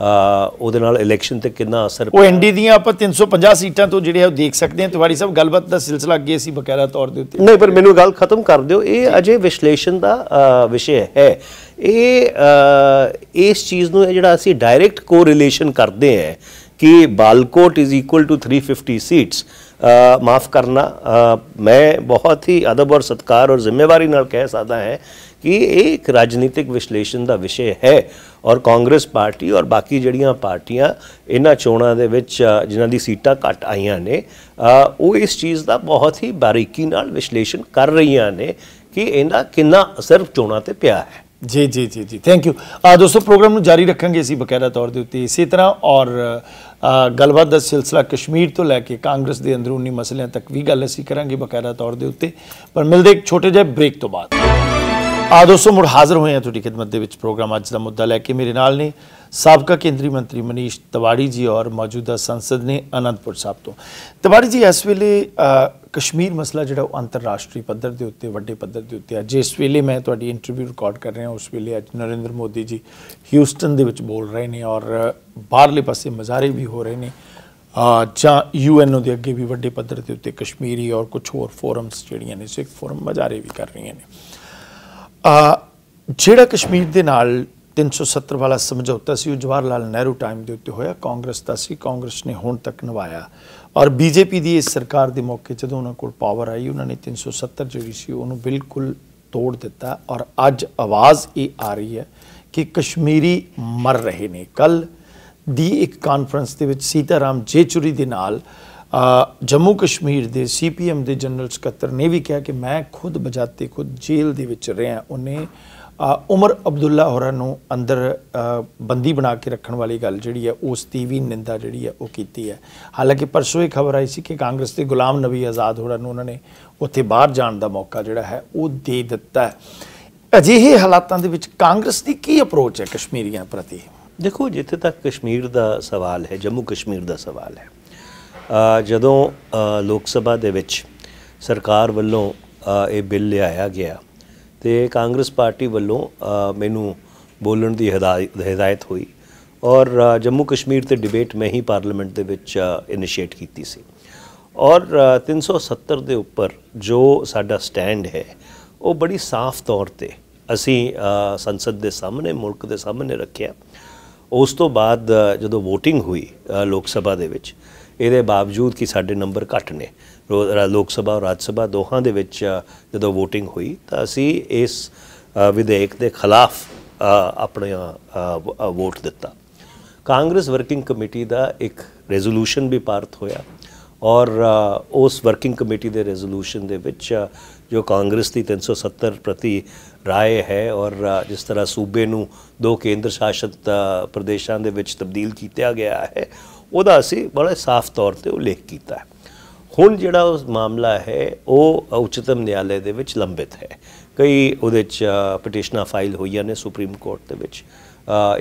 ਉਹਦੇ ਨਾਲ ਇਲੈਕਸ਼ਨ ਤੇ ਕਿੰਨਾ ਅਸਰ ਉਹ ਐਨਡੀ ਦੀਆਂ ਆਪਾਂ 350 ਸੀਟਾਂ ਤੋਂ ਜਿਹੜੇ ਆ ਉਹ ਦੇਖ ਸਕਦੇ ਹਾਂ ਤੁਹਾਡੀ ਸਭ ਗੱਲਬਾਤ ਦਾ ਸਿਲਸਿਲਾ ਅੱਗੇ ਸੀ ਬਕਾਇਦਾ ਤੌਰ ਦੇ ਉੱਤੇ ਨਹੀਂ ਪਰ ਮੈਨੂੰ ਗੱਲ ਖਤਮ ਕਰ ਦਿਓ ਇਹ ਅਜੇ ਵਿਸ਼ਲੇਸ਼ਣ ਦਾ ਵਿਸ਼ੇ ਹੈ ਇਹ ਇਸ ਚੀਜ਼ ਨੂੰ ਜਿਹੜਾ ਅਸੀਂ ਡਾਇਰੈਕਟ ਕੋਰਿਲੇਸ਼ਨ ਕਰਦੇ ਹਾਂ ਕਿ Balakot is equal to 350 seats ਮਾਫ ਕਰਨਾ ਮੈਂ ਬਹੁਤ ਹੀ ਅਦਬ ਔਰ ਸਤਕਾਰ ਔਰ ਜ਼ਿੰਮੇਵਾਰੀ ਨਾਲ ਕਹਿ ਸਕਦਾ ਹੈ ਕਿ ਇਹ ਇੱਕ ਰਾਜਨੀਤਿਕ ਵਿਸ਼ਲੇਸ਼ਣ ਦਾ ਵਿਸ਼ੇ ਹੈ ਔਰ ਕਾਂਗਰਸ ਪਾਰਟੀ ਔਰ ਬਾਕੀ ਜਿਹੜੀਆਂ ਪਾਰਟੀਆਂ ਇਹਨਾਂ ਚੋਣਾਂ ਦੇ ਵਿੱਚ ਜਿਨ੍ਹਾਂ ਦੀ ਸੀਟਾਂ ਘਟ ਆਈਆਂ ਨੇ ਉਹ ਇਸ ਚੀਜ਼ ਦਾ ਬਹੁਤ ਹੀ ਬਾਰੀਕੀ ਨਾਲ ਵਿਸ਼ਲੇਸ਼ਣ ਕਰ ਰਹੀਆਂ ਨੇ ਕਿ ਇਹਦਾ ਕਿੰਨਾ ਅਸਰ ਚੋਣਾਂ ਤੇ ਪਿਆ ਹੈ ਜੀ ਜੀ ਜੀ ਜੀ ਥੈਂਕ ਯੂ ਆ ਦੋਸਤੋ ਪ੍ਰੋਗਰਾਮ ਨੂੰ ਜਾਰੀ ਰੱਖਾਂਗੇ ਅਸੀਂ ਬਕਾਇਦਾ ਤੌਰ ਦੇ ਉੱਤੇ ਇਸੇ ਤਰ੍ਹਾਂ ਔਰ ਗੱਲਬਾਤ ਦਾ ਸਿਲਸਿਲਾ ਕਸ਼ਮੀਰ ਤੋਂ ਲੈ ਕੇ ਕਾਂਗਰਸ ਦੇ ਅੰਦਰੂਨੀ ਮਸਲਿਆਂ ਤੱਕ ਵੀ ਗੱਲ ਅਸੀਂ ਕਰਾਂਗੇ ਬਕਾਇਦਾ ਤੌਰ ਦੇ ਉੱਤੇ ਪਰ ਮਿਲਦੇ ਇੱਕ ਛੋਟੇ ਜਿਹੇ ਬ੍ਰੇਕ ਤੋਂ ਬਾਅਦ ਆ ਦੋਸਤੋ ਮੁੜ ਹਾਜ਼ਰ ਹੋਏ ਆ ਤੁਹਾਡੀ ਖਿਦਮਤ ਦੇ ਵਿੱਚ ਪ੍ਰੋਗਰਾਮ ਅੱਜ ਦਾ ਮੁੱਦਾ ਲੈ ਕੇ ਮੇਰੇ ਨਾਲ ਨੇ ਸਾਬਕਾ ਕੇਂਦਰੀ ਮੰਤਰੀ ਮਨੀਸ਼ ਤਿਵਾੜੀ ਜੀ ਔਰ ਮੌਜੂਦਾ ਸੰਸਦ ਨੇ ਅਨੰਦਪੁਰ ਸਾਹਿਬ ਤੋਂ ਤਿਵਾੜੀ ਜੀ ਇਸ ਵੇਲੇ ਕਸ਼ਮੀਰ ਮਸਲਾ ਜਿਹੜਾ ਉਹ ਅੰਤਰਰਾਸ਼ਟਰੀ ਪੱਧਰ ਦੇ ਉੱਤੇ ਵੱਡੇ ਪੱਧਰ ਦੇ ਉੱਤੇ ਅੱਜ ਇਸ ਵੇਲੇ ਮੈਂ ਤੁਹਾਡੀ ਇੰਟਰਵਿਊ ਰਿਕਾਰਡ ਕਰ ਰਿਹਾ ਉਸ ਵੇਲੇ ਅੱਜ ਨਰਿੰਦਰ ਮੋਦੀ ਜੀ ਹਿਊਸਟਨ ਦੇ ਵਿੱਚ ਬੋਲ ਰਹੇ ਨੇ ਔਰ ਬਾਹਰਲੇ ਪਾਸੇ ਮਜ਼ਾਰੇ ਵੀ ਹੋ ਰਹੇ ਨੇ ਆ ਜਾਂ ਯੂਐਨਓ ਦੇ ਅੱਗੇ ਵੀ ਵੱਡੇ ਪੱਧਰ ਦੇ ਉੱਤੇ ਕਸ਼ਮੀਰੀ ਔਰ ਕੁਝ ਹੋਰ ਫੋਰਮਸ ਜਿਹੜੀਆਂ ਨੇ ਸਿੱਖ ਫੋਰਮ ਮਜ਼ਾਰੇ ਵੀ ਕਰ ਰਹੀਆਂ ਨੇ ਆ ਜਿਹੜਾ ਕਸ਼ਮੀਰ ਦੇ ਨਾਲ 370 ਵਾਲਾ ਸਮਝੌਤਾ ਸੀ ਉਹ ਜਵਾਹਰ ਲਾਲ ਨਹਿਰੂ ਟਾਈਮ ਦੇ ਉੱਤੇ ਹੋਇਆ ਕਾਂਗਰਸ ਦਾ ਸੀ ਕਾਂਗਰਸ ਨੇ ਹੁਣ ਤੱਕ ਨਿਭਾਇਆ ਔਰ ਬੀਜੇਪੀ ਦੀ ਇਸ ਸਰਕਾਰ ਦੇ ਮੌਕੇ ਜਦੋਂ ਉਹਨਾਂ ਕੋਲ ਪਾਵਰ ਆਈ ਉਹਨਾਂ ਨੇ 370 ਜਿਹੜੀ ਸੀ ਉਹਨੂੰ ਬਿਲਕੁਲ ਤੋੜ ਦਿੱਤਾ ਔਰ ਅੱਜ ਆਵਾਜ਼ ਇਹ ਆ ਰਹੀ ਹੈ ਕਿ ਕਸ਼ਮੀਰੀ ਮਰ ਰਹੇ ਨੇ ਕੱਲ ਦੀ ਇੱਕ ਕਾਨਫਰੰਸ ਦੇ ਵਿੱਚ ਸੀਤਾਰਾਮ ਜੇਚੁਰੀ ਦੇ ਨਾਲ ਜੰਮੂ ਕਸ਼ਮੀਰ ਦੇ ਸੀਪੀਐਮ ਦੇ ਜਨਰਲ ਸਕੱਤਰ ਨੇ ਵੀ ਕਿਹਾ ਕਿ ਮੈਂ ਖੁਦ ਬਜਾਤੇ ਖੁਦ ਜੇਲ੍ਹ ਦੇ ਵਿੱਚ ਰਿਹਾ ਉਹਨੇ ਉਮਰ ਅਬਦੁੱਲਾ ਹੋਰਾਂ ਨੂੰ ਅੰਦਰ ਬੰਦੀ ਬਣਾ ਕੇ ਰੱਖਣ ਵਾਲੀ ਗੱਲ ਜਿਹੜੀ ਹੈ ਉਸ ਦੀ ਵੀ ਨਿੰਦਾ ਜਿਹੜੀ ਹੈ ਉਹ ਕੀਤੀ ਹੈ ਹਾਲਾਂਕਿ ਪਰਸੋਂ ਇਹ ਖਬਰ ਆਈ ਸੀ ਕਿ ਕਾਂਗਰਸ ਦੇ ਗੁਲਾਮ ਨਬੀ ਆਜ਼ਾਦ ਹੋਰਾਂ ਨੂੰ ਉਹਨਾਂ ਨੇ ਉੱਥੇ ਬਾਹਰ ਜਾਣ ਦਾ ਮੌਕਾ ਜਿਹੜਾ ਹੈ ਉਹ ਦੇ ਦਿੱਤਾ ਹੈ ਅਜਿਹੇ ਹਾਲਾਤਾਂ ਦੇ ਵਿੱਚ ਕਾਂਗਰਸ ਦੀ ਕੀ ਅਪਰੋਚ ਹੈ ਕਸ਼ਮੀਰੀਆਂ ਪ੍ਰਤੀ ਦੇਖੋ ਜਿੱਥੇ ਤੱਕ ਕਸ਼ਮੀਰ ਦਾ ਸਵਾਲ ਹੈ ਜੰਮੂ ਕਸ਼ਮੀਰ ਦਾ ਸਵਾਲ ਹੈ ਜਦੋਂ ਲੋਕ ਸਭਾ ਦੇ ਵਿੱਚ ਸਰਕਾਰ ਵੱਲੋਂ ਇਹ ਬਿੱਲ ਲਿਆਇਆ ਗਿਆ ਤੇ ਕਾਂਗਰਸ ਪਾਰਟੀ ਵੱਲੋਂ ਮੈਨੂੰ ਬੋਲਣ ਦੀ ਹਦਾਇਤ ਹੋਈ ਔਰ ਜੰਮੂ ਕਸ਼ਮੀਰ ਤੇ ਡਿਬੇਟ ਮੈਂ ਹੀ ਪਾਰਲੀਮੈਂਟ ਦੇ ਵਿੱਚ ਇਨੀਸ਼ੀਏਟ ਕੀਤੀ ਸੀ ਔਰ 370 ਦੇ ਉੱਪਰ ਜੋ ਸਾਡਾ ਸਟੈਂਡ ਹੈ ਉਹ ਬੜੀ ਸਾਫ਼ ਤੌਰ ਤੇ ਅਸੀਂ ਸੰਸਦ ਦੇ ਸਾਹਮਣੇ ਮੁਲਕ ਦੇ ਸਾਹਮਣੇ ਰੱਖਿਆ ਉਸ ਤੋਂ ਬਾਅਦ ਜਦੋਂ VOTING ਹੋਈ ਲੋਕ ਸਭਾ ਦੇ ਵਿੱਚ ਇਹਦੇ ਬਾਵਜੂਦ ਕਿ ਸਾਡੇ ਨੰਬਰ ਘੱਟ ਨੇ ਲੋਕ ਸਭਾ ਔਰ ਰਾਜ ਸਭਾ ਦੋਹਾਂ ਦੇ ਵਿੱਚ ਜਦੋਂ VOTING ਹੋਈ ਤਾਂ ਅਸੀਂ ਇਸ ਵਿਧੇਇਕ ਦੇ ਖਿਲਾਫ ਆਪਣੇ ਵੋਟ ਦਿੱਤਾ ਕਾਂਗਰਸ ਵਰਕਿੰਗ ਕਮੇਟੀ ਦਾ ਇੱਕ ਰੈਜ਼ੋਲੂਸ਼ਨ ਵੀ ਪਾਰਤ ਹੋਇਆ ਔਰ ਉਸ ਵਰਕਿੰਗ ਕਮੇਟੀ ਦੇ ਰੈਜ਼ੋਲੂਸ਼ਨ ਦੇ ਵਿੱਚ ਜੋ ਕਾਂਗਰਸ ਦੀ 370 ਪ੍ਰਤੀ رائے ਹੈ ਔਰ ਜਿਸ ਤਰ੍ਹਾਂ ਸੂਬੇ ਨੂੰ ਦੋ ਕੇਂਦਰ ਸ਼ਾਸਿਤ ਪ੍ਰਦੇਸ਼ਾਂ ਦੇ ਵਿੱਚ ਤਬਦੀਲ ਕੀਤਾ ਗਿਆ ਹੈ ਉਹਦਾ ਅਸੀਂ ਬੜਾ ਸਾਫ਼ ਤੌਰ ਤੇ ਉਲੇਖ ਕੀਤਾ ਹੈ ਹੁਣ ਜਿਹੜਾ ਉਸ ਮਾਮਲਾ ਹੈ ਉਹ ਉੱਚਤਮ ਨਿਆਲੇ ਦੇ ਵਿੱਚ ਲੰਬਿਤ ਹੈ ਕਈ ਉਹਦੇ ਚ ਪਟੀਸ਼ਨਾਂ ਫਾਈਲ ਹੋਈਆਂ ਨੇ ਸੁਪਰੀਮ ਕੋਰਟ ਦੇ ਵਿੱਚ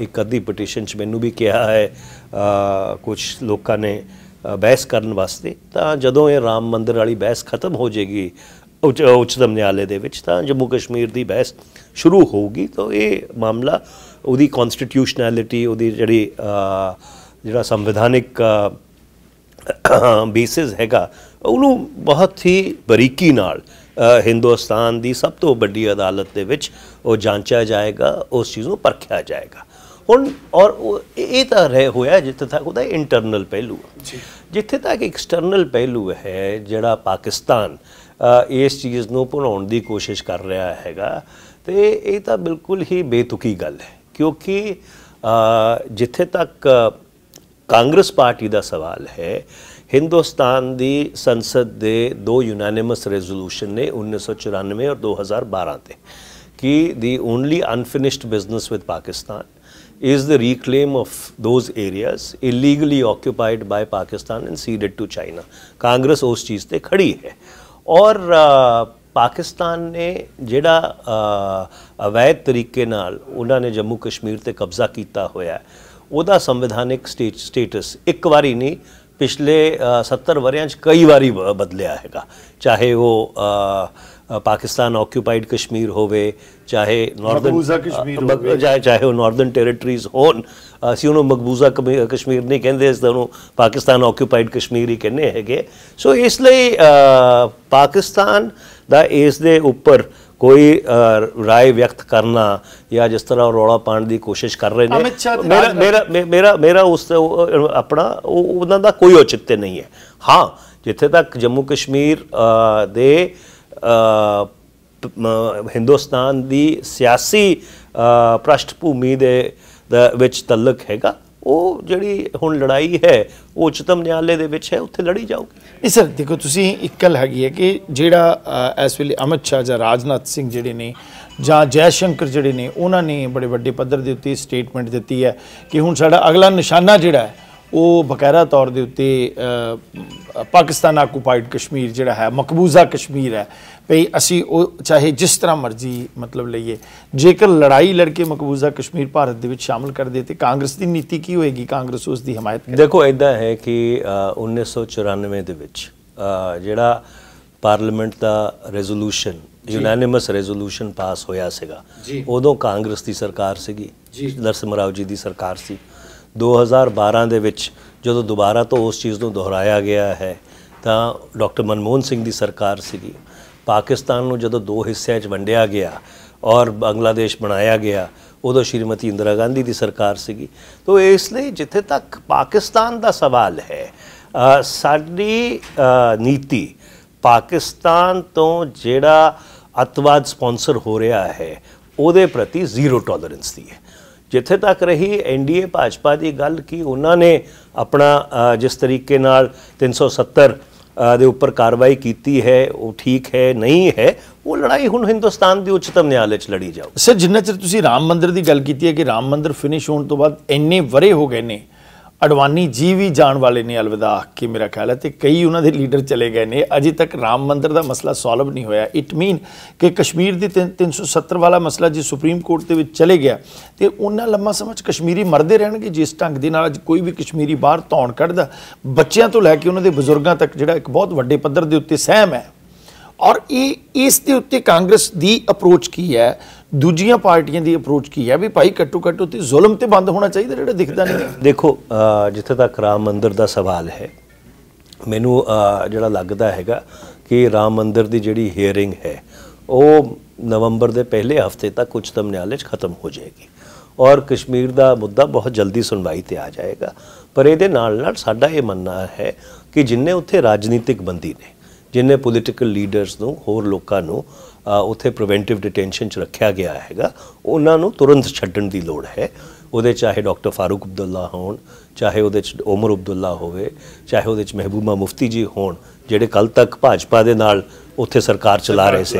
ਇੱਕ ਅੱਧੀ ਪਟੀਸ਼ਨ ਚ ਮੈਨੂੰ ਵੀ ਕਿਹਾ ਹੈ ਕੁਝ ਲੋਕਾਂ ਨੇ ਬਹਿਸ ਕਰਨ ਵਾਸਤੇ ਤਾਂ ਜਦੋਂ ਇਹ ਰਾਮ ਮੰਦਿਰ ਵਾਲੀ ਬਹਿਸ ਖਤਮ ਹੋ ਜੇਗੀ ਉੱਚਤਮ ਨਿਆਲੇ ਦੇ ਵਿੱਚ ਤਾਂ ਜੰਮੂ ਕਸ਼ਮੀਰ ਦੀ ਬਹਿਸ ਸ਼ੁਰੂ ਹੋਊਗੀ ਤਾਂ ਇਹ ਮਾਮਲਾ ਉਹਦੀ ਕਨਸਟੀਟਿਊਸ਼ਨੈਲਿਟੀ ਉਹਦੀ ਜਿਹੜੀ ਜਿਹੜਾ ਸੰਵਿਧਾਨਿਕ ਬੇਸਿਸ ਹੈਗਾ ਉਹਨੂੰ ਬਹੁਤ ਹੀ ਬਰੀਕੀ ਨਾਲ ਹਿੰਦੁਸਤਾਨ ਦੀ ਸਭ ਤੋਂ ਵੱਡੀ ਅਦਾਲਤ ਦੇ ਵਿੱਚ ਉਹ ਜਾਂਚਿਆ ਜਾਏਗਾ ਉਸ ਚੀਜ਼ ਨੂੰ ਪਰਖਿਆ ਜਾਏਗਾ ਹੁਣ ਔਰ ਇਹ ਤਾਂ ਰਹਿ ਹੋਇਆ ਜਿੱਥੇ ਤੱਕ ਉਹਦਾ ਇੰਟਰਨਲ ਪਹਿਲੂ ਜਿੱਥੇ ਤੱਕ ਐਕਸਟਰਨਲ ਪਹਿਲੂ ਹੈ ਜਿਹੜਾ ਪਾਕਿਸਤਾਨ ਇਸ ਚੀਜ਼ ਨੂੰ ਭੁਲਾਉਣ ਦੀ ਕੋਸ਼ਿਸ਼ ਕਰ ਰਿਹਾ ਹੈਗਾ ਤੇ ਇਹ ਤਾਂ ਬਿਲਕੁਲ ਹੀ ਬੇਤੁਕੀ ਗੱਲ ਹੈ ਕਿਉਂਕਿ ਜਿੱਥੇ ਤੱਕ کانگریس پارٹی کا سوال ہے ہندوستان کی سنسدھے دو یونیمس ریزولیوشن نے انیس سو چورانوے اور دو ہزار بارہ پہ کہ the only unfinished business with Pakistan is the reclaim of those areas illegally occupied by Pakistan and ceded to China Congress اس چیز تے کھڑی ہے اور پاکستان نے جڑا اویدھ طریقے نال انہاں نے جموں کشمیر تے قبضہ کیتا ہویا ہے ਉਹਦਾ ਸੰਵਿਧਾਨਿਕ ਸਟੇਟਸ ਇੱਕ ਵਾਰੀ ਨਹੀਂ ਪਿਛਲੇ 70 ਵਰਿਆਂ 'ਚ ਕਈ ਵਾਰੀ ਬਦਲਿਆ ਹੈਗਾ ਚਾਹੇ ਉਹ ਪਾਕਿਸਤਾਨ ਆਕਿਊਪਾਈਡ ਕਸ਼ਮੀਰ ਹੋਵੇ ਚਾਹੇ ਨਾਰਦਰਨ ਚਾਹੇ ਚਾਹੇ ਉਹ ਨਾਰਦਰਨ ਟੈਰੀਟਰੀਜ਼ ਹੋਣ ਅਸੀਂ ਉਹਨੂੰ ਮਕਬੂਜ਼ਾ ਕਸ਼ਮੀਰ ਨਹੀਂ ਕਹਿੰਦੇ ਇਸ ਨੂੰ ਪਾਕਿਸਤਾਨ ਆਕਿਊਪਾਈਡ ਕਸ਼ਮੀਰ ਹੀ ਕਹਿੰਦੇ ਹੈਗੇ ਸੋ ਇਸ ਲਈ ਪਾਕਿਸਤਾਨ ਦਾ ਇਸ ਦੇ ਉੱਪਰ ਕੋਈ رائے ਵਿਅਕਤ ਕਰਨਾ ਜਾਂ ਜਿਸ ਤਰ੍ਹਾਂ ਰੋਲਾ ਪਾਉਣ ਦੀ ਕੋਸ਼ਿਸ਼ ਕਰ ਰਹੇ ਨੇ ਮੇਰਾ ਮੇਰਾ ਮੇਰਾ ਉਸ ਆਪਣਾ ਉਹਨਾਂ ਦਾ ਕੋਈ ਉਚਿਤ ਨਹੀਂ ਹੈ ਹਾਂ ਜਿੱਥੇ ਤੱਕ ਜੰਮੂ ਕਸ਼ਮੀਰ ਦੇ ਹਿੰਦੁਸਤਾਨ ਦੀ ਸਿਆਸੀ ਭੂਮੀ ਦੇ ਵਿੱਚ ਤਲਕ ਹੈਗਾ ਉਹ ਜਿਹੜੀ ਹੁਣ ਲੜਾਈ ਹੈ ਉਹ ਉਚਤਮ ਨਿਆਲੇ ਦੇ ਵਿੱਚ ਹੈ ਉੱਥੇ ਲੜੀ ਜਾਊਗੀ ਨਹੀਂ ਸਰ ਦੇਖੋ ਤੁਸੀਂ ਇੱਕਲ ਹੈਗੀ ਹੈ ਕਿ ਜਿਹੜਾ ਇਸ ਵੇਲੇ ਅਮਿਤ ਸ਼ਾਹ ਜਾਂ ਰਾਜਨਾਥ ਸਿੰਘ ਜਿਹੜੇ ਨੇ ਜਾਂ ਜੈ ਸ਼ੰਕਰ ਜਿਹੜੇ ਨੇ ਉਹਨਾਂ ਨੇ ਬੜੇ ਵੱਡੇ ਪੱਧਰ ਦੇ ਉੱਤੇ ਸਟੇਟਮੈਂਟ ਦਿੱਤੀ ਹੈ ਕਿ ਹੁਣ ਸਾਡਾ ਅਗਲਾ ਨਿਸ਼ਾਨਾ ਜਿਹੜਾ ਹੈ ਉਹ ਬਕਾਇਦਾ ਤੌਰ ਦੇ ਉੱਤੇ ਪਾਕਿਸਤਾਨ ਆਕੂਪਾਈਡ ਕਸ਼ਮੀਰ ਜਿਹੜਾ ਹੈ ਮਕਬੂਜ਼ਾ ਕਸ਼ਮੀਰ ਹੈ ਭਈ ਅਸੀਂ ਉਹ ਚਾਹੇ ਜਿਸ ਤਰ੍ਹਾਂ ਮਰਜ਼ੀ ਮਤਲਬ ਲਈਏ ਜੇਕਰ ਲੜਾਈ ਲੜਕੇ ਮਕਬੂਜ਼ਾ ਕਸ਼ਮੀਰ ਭਾਰਤ ਦੇ ਵਿੱਚ ਸ਼ਾਮਲ ਕਰ ਦੇ ਤੇ ਕਾਂਗਰਸ ਦੀ ਨੀਤੀ ਕੀ ਹੋਏਗੀ ਕਾਂਗਰਸ ਉਸ ਦੀ ਹਮਾਇਤ ਕਰੇ ਦੇਖੋ ਐਦਾ ਹੈ ਕਿ 1994 ਦੇ ਵਿੱਚ ਜਿਹੜਾ ਪਾਰਲੀਮੈਂਟ ਦਾ ਰੈਜ਼ੋਲੂਸ਼ਨ ਯੂਨੈਨਿਮਸ ਰੈਜ਼ੋਲੂਸ਼ਨ ਪਾਸ ਹੋਇਆ ਸੀਗਾ ਉਦੋਂ ਕਾਂਗਰਸ ਦੀ ਸਰਕਾਰ ਸੀਗੀ ਨਰਸਮ ਜੀ ਦੀ ਸਰਕਾਰ ਸੀ 2012 ਦੇ ਵਿੱਚ ਜਦੋਂ ਦੁਬਾਰਾ ਤੋਂ ਉਸ ਚੀਜ਼ ਨੂੰ ਦੁਹਰਾਇਆ ਗਿਆ ਹੈ ਤਾਂ ਡਾਕਟਰ ਮਨਮੋਹਨ ਸਿੰਘ ਦੀ ਸਰਕਾਰ ਸੀਗੀ ਪਾਕਿਸਤਾਨ ਨੂੰ ਜਦੋਂ ਦੋ ਹਿੱਸਿਆਂ 'ਚ ਵੰਡਿਆ ਗਿਆ ਔਰ ਬੰਗਲਾਦੇਸ਼ ਬਣਾਇਆ ਗਿਆ ਉਦੋਂ ਸ਼੍ਰੀਮਤੀ ਇੰਦਰਾ ਗਾਂਧੀ ਦੀ ਸਰਕਾਰ ਸੀਗੀ ਤੋਂ ਇਸ ਲਈ ਜਿੱਥੇ ਤੱਕ ਪਾਕਿਸਤਾਨ ਦਾ ਸਵਾਲ ਹੈ ਸਾਡੀ ਨੀਤੀ ਪਾਕਿਸਤਾਨ ਤੋਂ ਜਿਹੜਾ ਅਤਵਾਦ ਸਪਾਂਸਰ ਹੋ ਰਿਹਾ ਹੈ ਉਹਦੇ ਪ੍ਰਤੀ ਜ਼ੀਰੋ ਟੋਲਰੈਂਸ ਦੀ ਹੈ ਜਿੱਥੇ ਤੱਕ ਰਹੀ ਐਨਡੀਏ ਭਾਜਪਾ ਦੀ ਗੱਲ ਕਿ ਉਹਨਾਂ ਨੇ ਆਪਣਾ ਜਿਸ ਤਰੀਕੇ ਨਾਲ 370 ਦੇ ਉੱਪਰ ਕਾਰਵਾਈ ਕੀਤੀ ਹੈ ਉਹ ਠੀਕ ਹੈ ਨਹੀਂ ਹੈ ਉਹ ਲੜਾਈ ਹੁਣ ਹਿੰਦੁਸਤਾਨ ਦੇ ਉੱਚਤਮ ਨਿਆਲੇ 'ਚ ਲੜੀ ਜਾਊ ਸਰ ਜਿੰਨਾ ਚਿਰ ਤੁਸੀਂ ਰਾਮ ਮੰਦਿਰ ਦੀ ਗੱਲ ਕੀਤੀ ਹੈ ਕਿ ਰਾਮ ਮੰਦਿਰ ਫਿਨਿਸ਼ ਹੋਣ ਤੋਂ ਬਾਅਦ ਇੰਨੇ ਵਰੇ ਹੋ ਗਏ ਨੇ ਅਡਵਾਨੀ ਜੀ ਵੀ ਜਾਣ ਵਾਲੇ ਨੇ ਅਲਵਿਦਾ ਕਿ ਮੇਰਾ ਖਿਆਲ ਹੈ ਤੇ ਕਈ ਉਹਨਾਂ ਦੇ ਲੀਡਰ ਚਲੇ ਗਏ ਨੇ ਅਜੇ ਤੱਕ ਰਾਮ ਮੰਦਰ ਦਾ ਮਸਲਾ ਸੋਲਵ ਨਹੀਂ ਹੋਇਆ ਇਟ ਮੀਨ ਕਿ ਕਸ਼ਮੀਰ ਦੀ 370 ਵਾਲਾ ਮਸਲਾ ਜੀ ਸੁਪਰੀਮ ਕੋਰਟ ਦੇ ਵਿੱਚ ਚਲੇ ਗਿਆ ਤੇ ਉਹਨਾਂ ਲੰਮਾ ਸਮਝ ਕਸ਼ਮੀਰੀ ਮਰਦੇ ਰਹਿਣਗੇ ਜਿਸ ਢੰਗ ਦੇ ਨਾਲ ਅੱਜ ਕੋਈ ਵੀ ਕਸ਼ਮੀਰੀ ਬਾਹਰ ਧੌਣ ਕੱਢਦਾ ਬੱਚਿਆਂ ਤੋਂ ਲੈ ਕੇ ਉਹਨਾਂ ਦੇ ਬਜ਼ੁਰਗਾਂ ਤੱਕ ਜਿਹੜਾ ਇੱਕ ਬਹੁਤ ਵੱਡੇ ਪੱਧਰ ਦੇ ਉੱਤੇ ਸਹਿਮ ਹੈ ਔਰ ਇਹ ਇਸ ਦੇ ਉੱਤੇ ਕਾਂਗਰਸ ਦੀ ਅਪਰੋਚ ਕੀ ਹੈ ਦੂਜੀਆਂ ਪਾਰਟੀਆਂ ਦੀ ਅਪਰੋਚ ਕੀ ਹੈ ਵੀ ਭਾਈ ਕੱਟੂ ਕੱਟੂ ਤੇ ਜ਼ੁਲਮ ਤੇ ਬੰਦ ਹੋਣਾ ਚਾਹੀਦਾ ਜਿਹੜਾ ਦਿਖਦਾ ਨਹੀਂ ਦੇਖੋ ਜਿੱਥੇ ਤੱਕ ਰਾਮ ਮੰਦਿਰ ਦਾ ਸਵਾਲ ਹੈ ਮੈਨੂੰ ਜਿਹੜਾ ਲੱਗਦਾ ਹੈਗਾ ਕਿ ਰਾਮ ਮੰਦਿਰ ਦੀ ਜਿਹੜੀ ਹੀਅਰਿੰਗ ਹੈ ਉਹ ਨਵੰਬਰ ਦੇ ਪਹਿਲੇ ਹਫਤੇ ਤੱਕ ਉਚਤਮ ਨਿਆਲੇ 'ਚ ਖਤਮ ਹੋ ਜਾਏਗੀ ਔਰ ਕਸ਼ਮੀਰ ਦਾ ਮੁੱਦਾ ਬਹੁਤ ਜਲਦੀ ਸੁਣਵਾਈ ਤੇ ਆ ਜਾਏਗਾ ਪਰ ਇਹਦੇ ਨਾਲ ਨਾਲ ਸਾਡਾ ਇਹ ਮੰਨਣਾ ਹੈ ਕਿ ਜਿੰਨੇ ਉੱਥੇ ਰਾਜਨੀਤਿਕ ਬੰਦੀ ਨੇ ਜਿੰਨੇ ਪੋਲਿਟਿਕਲ ਲੀਡਰਸ ਨੂੰ ਹੋਰ ਲੋਕਾਂ ਨੂੰ ਉੱਥੇ ਪ੍ਰੀਵੈਂਟਿਵ ਡਿਟੈਂਸ਼ਨ 'ਚ ਰੱਖਿਆ ਗਿਆ ਹੈਗਾ ਉਹਨਾਂ ਨੂੰ ਤੁਰੰਤ ਛੱਡਣ ਦੀ ਲੋੜ ਹੈ ਉਹਦੇ ਚਾਹੇ ਡਾਕਟਰ ਫਾਰੂਕ ਅਬਦੁੱਲਾ ਹੋਣ ਚਾਹੇ ਉਹਦੇ 'ਚ ਉਮਰ ਅਬਦੁੱਲਾ ਹੋਵੇ ਚਾਹੇ ਉਹਦੇ 'ਚ ਮਹਿਬੂਬਾ ਮੁਫਤੀ ਜੀ ਹੋਣ ਜਿਹੜੇ ਕੱਲ ਤੱਕ ਭਾਜਪਾ ਦੇ ਨਾਲ ਉੱਥੇ ਸਰਕਾਰ ਚਲਾ ਰਹੇ ਸੀ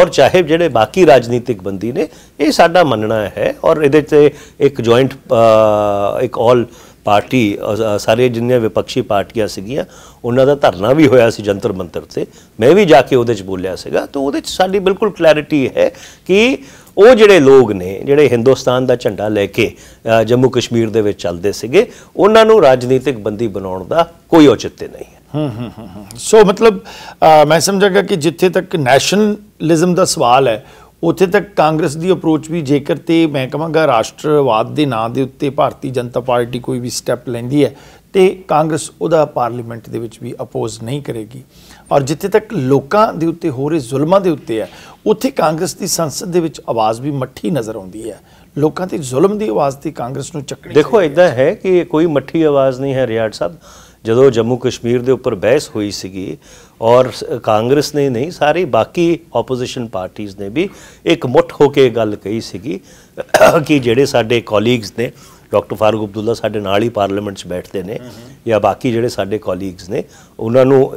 ਔਰ ਚਾਹੇ ਜਿਹੜੇ ਬਾਕੀ ਰਾਜਨੀਤਿਕ ਬੰਦੀ ਨੇ ਇਹ ਸਾਡਾ ਮੰਨਣਾ ਹੈ ਔਰ ਇਹਦੇ ਤੇ ਇੱਕ ਜੁਆਇੰਟ ਇੱਕ ਆਲ ਪਾਰਟੀ ਸਾਰੇ ਜਿੰਨੇ ਵਿਪਕਸ਼ੀ ਪਾਰਟੀਆਂ ਸੀਗੀਆਂ ਉਹਨਾਂ ਦਾ ਧਰਨਾ ਵੀ ਹੋਇਆ ਸੀ ਜੰਤਰ ਮੰਤਰ ਤੇ ਮੈਂ ਵੀ ਜਾ ਕੇ ਉਹਦੇ 'ਚ ਬੋਲਿਆ ਸੀਗਾ ਤਾਂ ਉਹਦੇ 'ਚ ਸਾਡੀ ਬਿਲਕੁਲ ਕਲੈਰਿਟੀ ਹੈ ਕਿ ਉਹ ਜਿਹੜੇ ਲੋਕ ਨੇ ਜਿਹੜੇ ਹਿੰਦੁਸਤਾਨ ਦਾ ਝੰਡਾ ਲੈ ਕੇ ਜੰਮੂ ਕਸ਼ਮੀਰ ਦੇ ਵਿੱਚ ਚੱਲਦੇ ਸੀਗੇ ਉਹਨਾਂ ਨੂੰ ਰਾਜਨੀਤਿਕ ਬੰਦੀ ਬਣਾਉਣ ਦਾ ਕੋਈ ਔਚਿੱਤ ਨਹੀਂ ਹੈ ਹੂੰ ਹੂੰ ਸੋ ਮਤਲਬ ਮੈਂ ਸਮਝਾਂਗਾ ਕਿ ਜਿੱਥੇ ਤੱਕ ਨੈਸ਼ਨਲਿਜ਼ਮ ਦਾ ਸਵਾਲ ਹੈ ਉੱਥੇ ਤੱਕ ਕਾਂਗਰਸ ਦੀ ਅਪਰੋਚ ਵੀ ਜੇਕਰ ਤੇ ਮੈਂ ਕਹਾਂਗਾ ਰਾਸ਼ਟਰਵਾਦ ਦੇ ਨਾਂ ਦੇ ਉੱਤੇ ਭਾਰਤੀ ਜਨਤਾ ਪਾਰਟੀ ਕੋਈ ਵੀ ਸਟੈਪ ਲੈਂਦੀ ਹੈ ਤੇ ਕਾਂਗਰਸ ਉਹਦਾ ਪਾਰਲੀਮੈਂਟ ਦੇ ਵਿੱਚ ਵੀ ਅਪੋਜ਼ ਨਹੀਂ ਕਰੇਗੀ ਔਰ ਜਿੱਥੇ ਤੱਕ ਲੋਕਾਂ ਦੇ ਉੱਤੇ ਹੋ ਰਹੇ ਜ਼ੁਲਮਾਂ ਦੇ ਉੱਤੇ ਹੈ ਉੱਥੇ ਕਾਂਗਰਸ ਦੀ ਸੰਸਦ ਦੇ ਵਿੱਚ ਆਵਾਜ਼ ਵੀ ਮੱਠੀ ਨਜ਼ਰ ਆਉਂਦੀ ਹੈ ਲੋਕਾਂ ਤੇ ਜ਼ੁਲਮ ਦੀ ਆਵਾਜ਼ ਤੇ ਕਾਂਗਰਸ ਨੂੰ ਚੱਕਣੀ ਦੇਖੋ ਇਦਾਂ ਹੈ ਕਿ ਕੋਈ ਮੱਠੀ ਆਵਾਜ਼ ਨਹੀਂ ਹੈ ਰਿਆੜ ਸਾਹਿਬ ਜਦੋਂ ਜੰਮੂ ਕਸ਼ਮੀਰ ਦੇ ਉੱਪਰ ਬਹਿਸ ਹੋਈ ਸੀਗੀ ਔਰ ਕਾਂਗਰਸ ਨੇ ਨਹੀਂ ਸਾਰੇ ਬਾਕੀ ਆਪੋਜੀਸ਼ਨ ਪਾਰਟੀਆਂ ਨੇ ਵੀ ਇੱਕ ਮੁੱਠ ਹੋ ਕੇ ਗੱਲ ਕਹੀ ਸੀਗੀ ਕਿ ਜਿਹੜੇ ਸਾਡੇ ਕੋਲੀਗਸ ਨੇ ਡਾਕਟਰ ਫਾਰੂਕ ਅਬਦੁੱਲਾ ਸਾਡੇ ਨਾਲ ਹੀ ਪਾਰਲੀਮੈਂਟ 'ਚ ਬੈਠਦੇ ਨੇ ਜਾਂ ਬਾਕੀ ਜਿਹੜੇ ਸਾਡੇ ਕੋਲੀਗਸ ਨੇ ਉਹਨਾਂ ਨੂੰ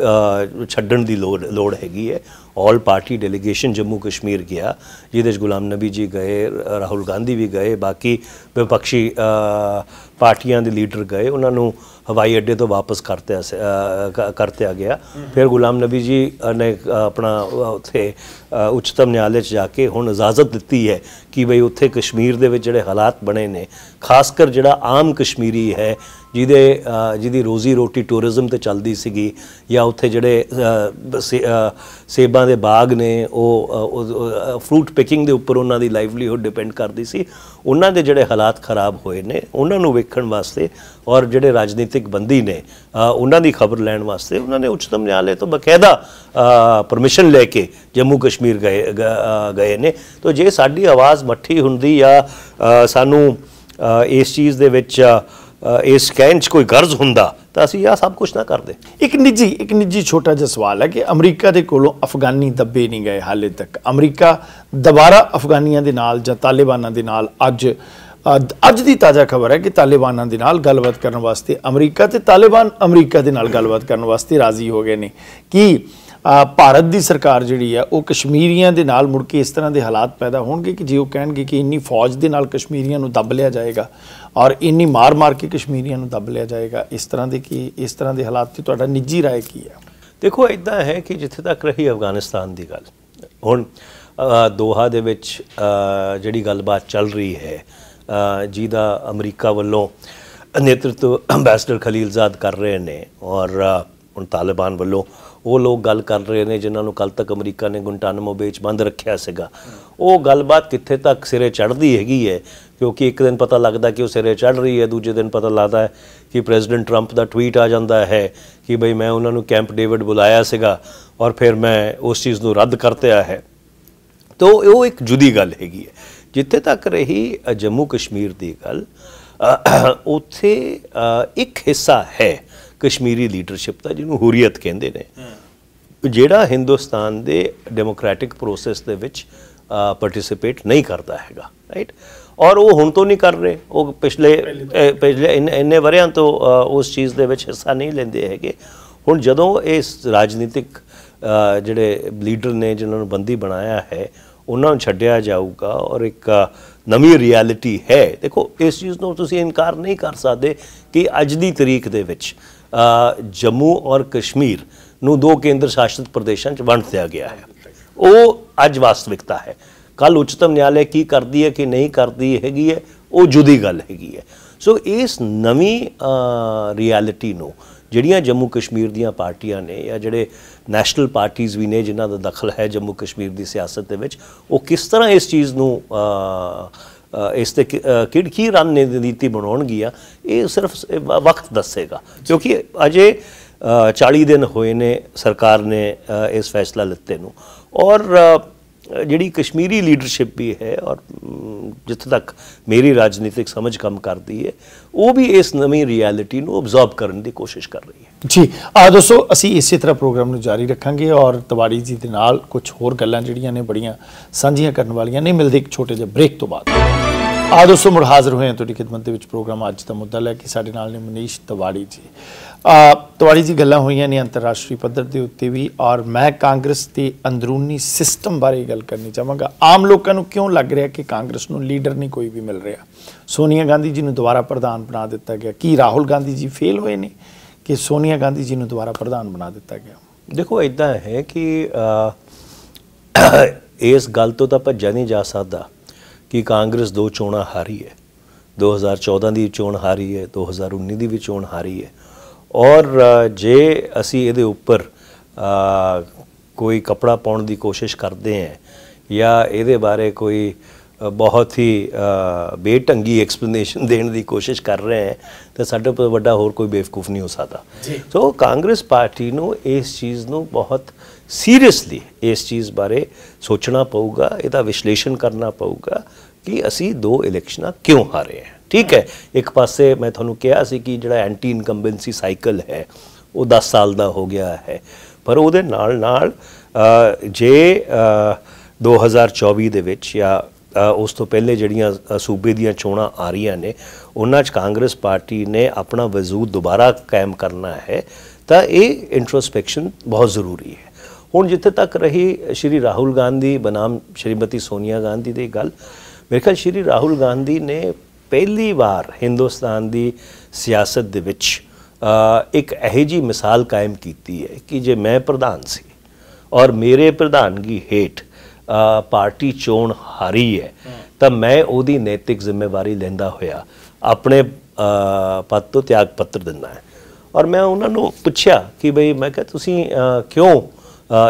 ਛੱਡਣ ਦੀ ਲੋੜ ਲੋੜ ਹੈਗੀ ਹੈ all party delegation Jammu Kashmir ਗਿਆ ਜਿਹਦੇ ਗੁਲਾਮ ਨਬੀ ਜੀ ਗਏ ਰਾਹੁਲ ਗਾਂਧੀ ਵੀ ਗਏ ਬਾਕੀ ਵਿਪਕਸ਼ੀ ਪਾਰਟੀਆਂ ਦੇ ਲੀਡਰ ਗਏ ਉਹਨਾਂ ਨੂੰ ਹਵਾਈ ਅੱਡੇ ਤੋਂ ਵਾਪਸ ਕਰਤੇ ਕਰਤੇ ਆ ਗਿਆ ਫਿਰ ਗੁਲਾਮ ਨਬੀ ਜੀ ਨੇ ਆਪਣਾ ਉੱਥੇ ਉੱਚਤਮ ਨਿਆਲੇ 'ਚ ਜਾ ਕੇ ਹੁਣ ਇਜਾਜ਼ਤ ਦਿੱਤੀ ਹੈ ਕਿ ਬਈ ਉੱਥੇ ਕਸ਼ਮੀਰ ਦੇ ਵਿੱਚ ਜਿਹੜੇ ਹਾਲਾਤ ਬਣੇ ਨੇ ਖਾਸ ਕਰ ਜਿਹੜਾ ਆਮ ਕਸ਼ਮੀਰੀ ਹੈ ਜਿਹਦੇ ਜਿਹਦੀ ਰੋਜ਼ੀ ਰੋਟੀ ਟੂਰਿਜ਼ਮ ਤੇ ਚੱਲਦੀ ਸੀਗੀ ਜਾਂ ਉੱਥੇ ਜਿਹੜੇ ਸੇਬਾਂ ਦੇ ਬਾਗ ਨੇ ਉਹ ਫਰੂਟ ਪਿਕਿੰਗ ਦੇ ਉੱਪਰ ਉਹਨਾਂ ਦੀ ਲਾਈਵਲੀਹੁੱਡ ਡਿਪੈਂਡ ਕਰਦੀ ਸੀ ਉਹਨਾਂ ਦੇ ਜਿਹੜੇ ਹਾਲਾਤ ਖਰਾਬ ਹੋਏ ਨੇ ਉਹਨਾਂ ਨੂੰ ਵੇਖਣ ਵਾਸਤੇ ਔਰ ਜਿਹੜੇ ਰਾਜਨੀਤੀ ਰਾਜਨੀਤਿਕ ਬੰਦੀ ਨੇ ਉਹਨਾਂ ਦੀ ਖਬਰ ਲੈਣ ਵਾਸਤੇ ਉਹਨਾਂ ਨੇ ਉੱਚਤਮ ਨਿਆਲੇ ਤੋਂ ਬਕਾਇਦਾ ਪਰਮਿਸ਼ਨ ਲੈ ਕੇ ਜੰਮੂ ਕਸ਼ਮੀਰ ਗਏ ਗਏ ਨੇ ਤਾਂ ਜੇ ਸਾਡੀ ਆਵਾਜ਼ ਮੱਠੀ ਹੁੰਦੀ ਆ ਸਾਨੂੰ ਇਸ ਚੀਜ਼ ਦੇ ਵਿੱਚ ਇਸ ਕੈਂਚ ਕੋਈ ਗਰਜ਼ ਹੁੰਦਾ ਤਾਂ ਅਸੀਂ ਇਹ ਸਭ ਕੁਝ ਨਾ ਕਰਦੇ ਇੱਕ ਨਿੱਜੀ ਇੱਕ ਨਿੱਜੀ ਛੋਟਾ ਜਿਹਾ ਸਵਾਲ ਹੈ ਕਿ ਅਮਰੀਕਾ ਦੇ ਕੋਲੋਂ ਅਫਗਾਨੀ ਦੱਬੇ ਨਹੀਂ ਗਏ ਹਾਲੇ ਤੱਕ ਅਮਰੀਕਾ ਦੁਬਾਰਾ ਅਫਗਾਨੀਆਂ ਦੇ ਨਾਲ ਜਾਂ ਤਾਲਿਬਾਨਾਂ ਦੇ ਨਾਲ ਅੱਜ ਅੱਜ ਦੀ ਤਾਜ਼ਾ ਖਬਰ ਹੈ ਕਿ ਤਾਲਿਬਾਨਾਂ ਦੇ ਨਾਲ ਗੱਲਬਾਤ ਕਰਨ ਵਾਸਤੇ ਅਮਰੀਕਾ ਤੇ ਤਾਲਿਬਾਨ ਅਮਰੀਕਾ ਦੇ ਨਾਲ ਗੱਲਬਾਤ ਕਰਨ ਵਾਸਤੇ ਰਾਜ਼ੀ ਹੋ ਗਏ ਨੇ ਕਿ ਭਾਰਤ ਦੀ ਸਰਕਾਰ ਜਿਹੜੀ ਆ ਉਹ ਕਸ਼ਮੀਰੀਆਂ ਦੇ ਨਾਲ ਮੁੜ ਕੇ ਇਸ ਤਰ੍ਹਾਂ ਦੇ ਹਾਲਾਤ ਪੈਦਾ ਹੋਣਗੇ ਕਿ ਜੇ ਉਹ ਕਹਿਣਗੇ ਕਿ ਇੰਨੀ ਫੌਜ ਦੇ ਨਾਲ ਕਸ਼ਮੀਰੀਆਂ ਨੂੰ ਦੱਬ ਲਿਆ ਜਾਏਗਾ ਔਰ ਇੰਨੀ ਮਾਰ-ਮਾਰ ਕੇ ਕਸ਼ਮੀਰੀਆਂ ਨੂੰ ਦੱਬ ਲਿਆ ਜਾਏਗਾ ਇਸ ਤਰ੍ਹਾਂ ਦੇ ਕਿ ਇਸ ਤਰ੍ਹਾਂ ਦੇ ਹਾਲਾਤ ਤੇ ਤੁਹਾਡਾ ਨਿੱਜੀ رائے ਕੀ ਹੈ ਦੇਖੋ ਇਦਾਂ ਹੈ ਕਿ ਜਿੱਥੇ ਤੱਕ ਰਹੀ ਅਫਗਾਨਿਸਤਾਨ ਦੀ ਗੱਲ ਹੁਣ ਦੋਹਾ ਦੇ ਵਿੱਚ ਜਿਹੜੀ ਗੱਲਬਾਤ ਚੱਲ ਰਹੀ ਹੈ ਜੀ ਦਾ ਅਮਰੀਕਾ ਵੱਲੋਂ ਨੇਤਰਤਵ ਐਮਬੈਸਡਰ ਖਲੀਲਜ਼ਾਦ ਕਰ ਰਹੇ ਨੇ ਔਰ ਹੁਣ ਤਾਲਿਬਾਨ ਵੱਲੋਂ ਉਹ ਲੋਕ ਗੱਲ ਕਰ ਰਹੇ ਨੇ ਜਿਨ੍ਹਾਂ ਨੂੰ ਕੱਲ ਤੱਕ ਅਮਰੀਕਾ ਨੇ ਗੁੰਟਾਨਮੋ ਵਿੱਚ ਬੰਦ ਰੱਖਿਆ ਸੀਗਾ ਉਹ ਗੱਲਬਾਤ ਕਿੱਥੇ ਤੱਕ ਸਿਰੇ ਚੜਦੀ ਹੈਗੀ ਹੈ ਕਿਉਂਕਿ ਇੱਕ ਦਿਨ ਪਤਾ ਲੱਗਦਾ ਕਿ ਉਹ ਸਿਰੇ ਚੜ ਰਹੀ ਹੈ ਦੂਜੇ ਦਿਨ ਪਤਾ ਲੱਗਦਾ ਹੈ ਕਿ ਪ੍ਰੈਜ਼ੀਡੈਂਟ ਟਰੰਪ ਦਾ ਟਵੀਟ ਆ ਜਾਂਦਾ ਹੈ ਕਿ ਭਈ ਮੈਂ ਉਹਨਾਂ ਨੂੰ ਕੈਂਪ ਡੇਵਿਡ ਬੁਲਾਇਆ ਸੀਗਾ ਔਰ ਫਿਰ ਮੈਂ ਉਸ ਚੀਜ਼ ਨੂੰ ਰੱਦ ਕਰਤਿਆ ਹੈ ਤੋ ਉਹ ਇੱਕ ਜੁਦੀ ਗੱਲ ਹੈਗੀ ਹੈ ਜਿੱਥੇ ਤੱਕ ਰਹੀ ਜੰਮੂ ਕਸ਼ਮੀਰ ਦੀ ਗੱਲ ਉੱਥੇ ਇੱਕ ਹਿੱਸਾ ਹੈ ਕਸ਼ਮੀਰੀ ਲੀਡਰਸ਼ਿਪ ਦਾ ਜਿਹਨੂੰ ਹੁਰੀਅਤ ਕਹਿੰਦੇ ਨੇ ਜਿਹੜਾ ਹਿੰਦੁਸਤਾਨ ਦੇ ਡੈਮੋਕ੍ਰੈਟਿਕ ਪ੍ਰੋਸੈਸ ਦੇ ਵਿੱਚ ਪਾਰਟਿਸਿਪੇਟ ਨਹੀਂ ਕਰਦਾ ਹੈਗਾ ਰਾਈਟ ਔਰ ਉਹ ਹੁਣ ਤੋਂ ਨਹੀਂ ਕਰ ਰਹੇ ਉਹ ਪਿਛਲੇ ਪਿਛਲੇ ਇੰਨੇ ਵਰਿਆਂ ਤੋਂ ਉਸ ਚੀਜ਼ ਦੇ ਵਿੱਚ ਹਿੱਸਾ ਨਹੀਂ ਲੈਂਦੇ ਹੈਗੇ ਹੁਣ ਜਦੋਂ ਇਸ ਰਾਜਨੀਤਿਕ ਜਿਹੜੇ ਲੀਡਰ ਨੇ ਜਿਨ੍ਹਾਂ ਨੂੰ ਬੰਦੀ ਬਣਾਇਆ ਹੈ ਉਹਨਾਂ ਨੂੰ ਛੱਡਿਆ ਜਾਊਗਾ ਔਰ ਇੱਕ ਨਵੀਂ ਰਿਐਲਿਟੀ ਹੈ ਦੇਖੋ ਇਸ ਚੀਜ਼ ਨੂੰ ਤੁਸੀਂ ਇਨਕਾਰ ਨਹੀਂ ਕਰ ਸਕਦੇ ਕਿ ਅੱਜ ਦੀ ਤਰੀਕ ਦੇ ਵਿੱਚ ਜੰਮੂ ਔਰ ਕਸ਼ਮੀਰ ਨੂੰ ਦੋ ਕੇਂਦਰ ਸ਼ਾਸਿਤ ਪ੍ਰਦੇਸ਼ਾਂ 'ਚ ਵੰਡ ਦਿੱਤਾ ਗਿਆ ਹੈ ਉਹ ਅੱਜ ਵਾਸਤਵਿਕਤਾ ਹੈ ਕੱਲ ਉੱਚਤਮ ਨਿਆਲੇ ਕੀ ਕਰਦੀ ਹੈ ਕਿ ਨਹੀਂ ਕਰਦੀ ਹੈਗੀ ਹੈ ਉਹ ਜੁਦੀ ਗੱਲ ਹੈਗੀ ਹੈ ਸੋ ਇਸ ਨਵੀਂ ਰਿਐਲਿਟੀ ਨੂੰ ਜਿਹੜੀਆਂ ਜੰਮੂ ਕਸ਼ਮੀਰ ਦੀਆਂ ਪਾਰਟੀਆਂ ਨੇ ਜਾਂ ਜਿਹੜੇ ਨੈਸ਼ਨਲ ਪਾਰਟੀਆਂ ਵੀ ਨੇ ਜਿਨ੍ਹਾਂ ਦਾ ਦਖਲ ਹੈ ਜੰਮੂ ਕਸ਼ਮੀਰ ਦੀ ਸਿਆਸਤ ਦੇ ਵਿੱਚ ਉਹ ਕਿਸ ਤਰ੍ਹਾਂ ਇਸ ਚੀਜ਼ ਨੂੰ ਇਸ ਤੇ ਕਿਹੜੀ ਕੀ ਰਣਨੀਤੀ ਬਣਾਉਣਗੀਆਂ ਇਹ ਸਿਰਫ ਵਕਤ ਦੱਸੇਗਾ ਕਿਉਂਕਿ ਅਜੇ 40 ਦਿਨ ਹੋਏ ਨੇ ਸਰਕਾਰ ਨੇ ਇਸ ਫੈਸਲਾ ਲਿੱਤੇ ਨੂੰ ਔਰ ਜਿਹੜੀ ਕਸ਼ਮੀਰੀ ਲੀਡਰਸ਼ਿਪ ਵੀ ਹੈ ਔਰ ਜਿੱਥੇ ਤੱਕ ਮੇਰੀ ਰਾਜਨੀਤਿਕ ਸਮਝ ਕੰਮ ਕਰਦੀ ਹੈ ਉਹ ਵੀ ਇਸ ਨਵੀਂ ਰਿਐਲਿਟੀ ਨੂੰ ਅਬਜ਼ਰਬ ਕਰਨ ਦੀ ਕੋਸ਼ਿਸ਼ ਕਰ ਰਹੀ ਹੈ ਜੀ ਆ ਦੋਸਤੋ ਅਸੀਂ ਇਸੇ ਤਰ੍ਹਾਂ ਪ੍ਰੋਗਰਾਮ ਨੂੰ ਜਾਰੀ ਰੱਖਾਂਗੇ ਔਰ ਤਵਾੜੀ ਜੀ ਦੇ ਨਾਲ ਕੁਝ ਹੋਰ ਗੱਲਾਂ ਜਿਹੜੀਆਂ ਨੇ ਬੜੀਆਂ ਸਾਂਝੀਆਂ ਕਰਨ ਵਾਲੀਆਂ ਨੇ ਮਿਲਦੇ ਇੱਕ ਛੋਟੇ ਜਿਹੇ ਬ੍ਰੇਕ ਤੋਂ ਬਾਅਦ ਆ ਦੋਸਤੋ ਮੁਰ ਹਾਜ਼ਰ ਹੋਏ ਹਾਂ ਤੁਹਾਡੀ ਖਿਦਮਤ ਦੇ ਵਿੱਚ ਪ੍ਰੋਗਰਾਮ ਅੱਜ ਦਾ ਮੁੱਦਾ ਲੈ ਕੇ ਸਾਡੇ ਨਾਲ ਨੇ ਮਨੀਸ਼ ਤਵਾੜੀ ਜੀ ਤੁਹਾਡੀ ਜੀ ਗੱਲਾਂ ਹੋਈਆਂ ਨੇ ਅੰਤਰਰਾਸ਼ਟਰੀ ਪੱਧਰ ਦੇ ਉੱਤੇ ਵੀ ਔਰ ਮੈਂ ਕਾਂਗਰਸ ਦੇ ਅੰਦਰੂਨੀ ਸਿਸਟਮ ਬਾਰੇ ਗੱਲ ਕਰਨੀ ਚਾਹਾਂਗਾ ਆਮ ਲੋਕਾਂ ਨੂੰ ਕਿਉਂ ਲੱਗ ਰਿਹਾ ਕਿ ਕਾਂਗਰਸ ਨੂੰ ਲੀਡਰ ਨਹੀਂ ਕੋਈ ਵੀ ਮਿਲ ਰਿਹਾ ਸੋਨੀਆ ਗਾਂਧੀ ਜੀ ਨੂੰ ਦੁਬਾਰਾ ਪ੍ਰਧਾਨ ਬਣਾ ਦਿੱਤਾ ਗਿਆ ਕੀ ਰਾਹੁਲ ਗਾਂਧੀ ਜੀ ਫੇਲ ਹੋਏ ਨੇ ਕਿ ਸੋਨੀਆ ਗਾਂਧੀ ਜੀ ਨੂੰ ਦੁਬਾਰਾ ਪ੍ਰਧਾਨ ਬਣਾ ਦਿੱਤਾ ਗਿਆ ਦੇਖੋ ਇਦਾਂ ਹੈ ਕਿ ਇਸ ਗੱਲ ਤੋਂ ਤਾਂ ਭੱਜਿਆ ਨਹੀਂ ਜਾ ਸਕਦਾ ਕਿ ਕਾਂਗਰਸ ਦੋ ਚੋਣਾਂ ਹਾਰੀ ਹੈ 2014 ਦੀ ਚੋਣ ਹਾਰੀ ਹੈ 2019 ਦੀ ਵੀ ਚੋਣ ਹਾਰੀ ਹੈ ਔਰ ਜੇ ਅਸੀਂ ਇਹਦੇ ਉੱਪਰ ਕੋਈ ਕਪੜਾ ਪਾਉਣ ਦੀ ਕੋਸ਼ਿਸ਼ ਕਰਦੇ ਹਾਂ ਜਾਂ ਇਹਦੇ ਬਾਰੇ ਕੋਈ ਬਹੁਤ ਹੀ ਬੇਟੰਗੀ ਐਕਸਪਲੇਨੇਸ਼ਨ ਦੇਣ ਦੀ ਕੋਸ਼ਿਸ਼ ਕਰ ਰਹੇ ਹਾਂ ਤਾਂ ਸਾਡੇ ਕੋਲ ਵੱਡਾ ਹੋਰ ਕੋਈ ਬੇਵਕੂਫ ਨਹੀਂ ਹੋ ਸਕਦਾ ਸੋ ਕਾਂਗਰਸ ਪਾਰਟੀ ਨੂੰ ਇਸ ਚੀਜ਼ ਨੂੰ ਬਹੁਤ ਸੀਰੀਅਸਲੀ ਇਸ ਚੀਜ਼ ਬਾਰੇ ਸੋਚਣਾ ਪਊਗਾ ਇਹਦਾ ਵਿਸ਼ਲੇਸ਼ਣ ਕਰਨਾ ਪਊਗਾ ਕਿ ਅਸੀਂ ਦੋ ਇਲੈਕਸ਼ਨਾਂ ਕਿਉਂ ਹਾਰੇ ਹਾਂ ਠੀਕ ਹੈ ਇੱਕ ਪਾਸੇ ਮੈਂ ਤੁਹਾਨੂੰ ਕਿਹਾ ਸੀ ਕਿ ਜਿਹੜਾ ਐਂਟੀ ਇਨਕੰਬੈਂਸੀ ਸਾਈਕਲ ਹੈ ਉਹ 10 ਸਾਲ ਦਾ ਹੋ ਗਿਆ ਹੈ ਪਰ ਉਹਦੇ ਨਾਲ ਨਾਲ ਜੇ 2024 ਦੇ ਵਿੱਚ ਜਾਂ ਉਸ ਤੋਂ ਪਹਿਲੇ ਜਿਹੜੀਆਂ ਸੂਬੇ ਦੀਆਂ ਚੋਣਾਂ ਆ ਰਹੀਆਂ ਨੇ ਉਹਨਾਂ 'ਚ ਕਾਂਗਰਸ ਪਾਰਟੀ ਨੇ ਆਪਣਾ ਵਜ਼ੂਦ ਦੁਬਾਰਾ ਕਾਇਮ ਕਰਨਾ ਹੈ ਤਾਂ ਇਹ ਇੰਟਰੋਸਪੈਕਸ਼ਨ ਬਹੁਤ ਜ਼ਰੂਰੀ ਹੈ ਹੁਣ ਜਿੱਥੇ ਤੱਕ ਰਹੀ ਸ਼੍ਰੀ ਰਾਹੁਲ ਗਾਂਧੀ ਬਨਾਮ ਸ਼੍ਰੀਮਤੀ ਸੋਨੀਆ ਗਾਂਧੀ ਦੀ ਗੱਲ ਮੇਰੇ ਖਿਆਲ ਸ਼੍ਰੀ ਰਾਹੁਲ ਗਾਂਧੀ ਨੇ ਪਹਿਲੀ ਵਾਰ ਹਿੰਦੁਸਤਾਨ ਦੀ ਸਿਆਸਤ ਦੇ ਵਿੱਚ ਇੱਕ ਇਹ ਜੀ ਮਿਸਾਲ ਕਾਇਮ ਕੀਤੀ ਹੈ ਕਿ ਜੇ ਮੈਂ ਪ੍ਰਧਾਨ ਸੀ ਔਰ ਮੇਰੇ ਪ੍ਰਧਾਨਗੀ ਹੇਠ ਪਾਰਟੀ ਚੋਣ ਹਾਰੀ ਹੈ ਤਾਂ ਮੈਂ ਉਹਦੀ ਨੈਤਿਕ ਜ਼ਿੰਮੇਵਾਰੀ ਲੈਂਦਾ ਹੋਇਆ ਆਪਣੇ ਪਦ ਤੋਂ ਤਿਆਗ ਪੱਤਰ ਦਿੰਦਾ ਹੈ ਔਰ ਮੈਂ ਉਹਨਾਂ ਨੂੰ ਪੁੱਛਿਆ ਕਿ ਭਈ ਮੈਂ ਕਿਹਾ ਤੁਸੀਂ ਕਿਉਂ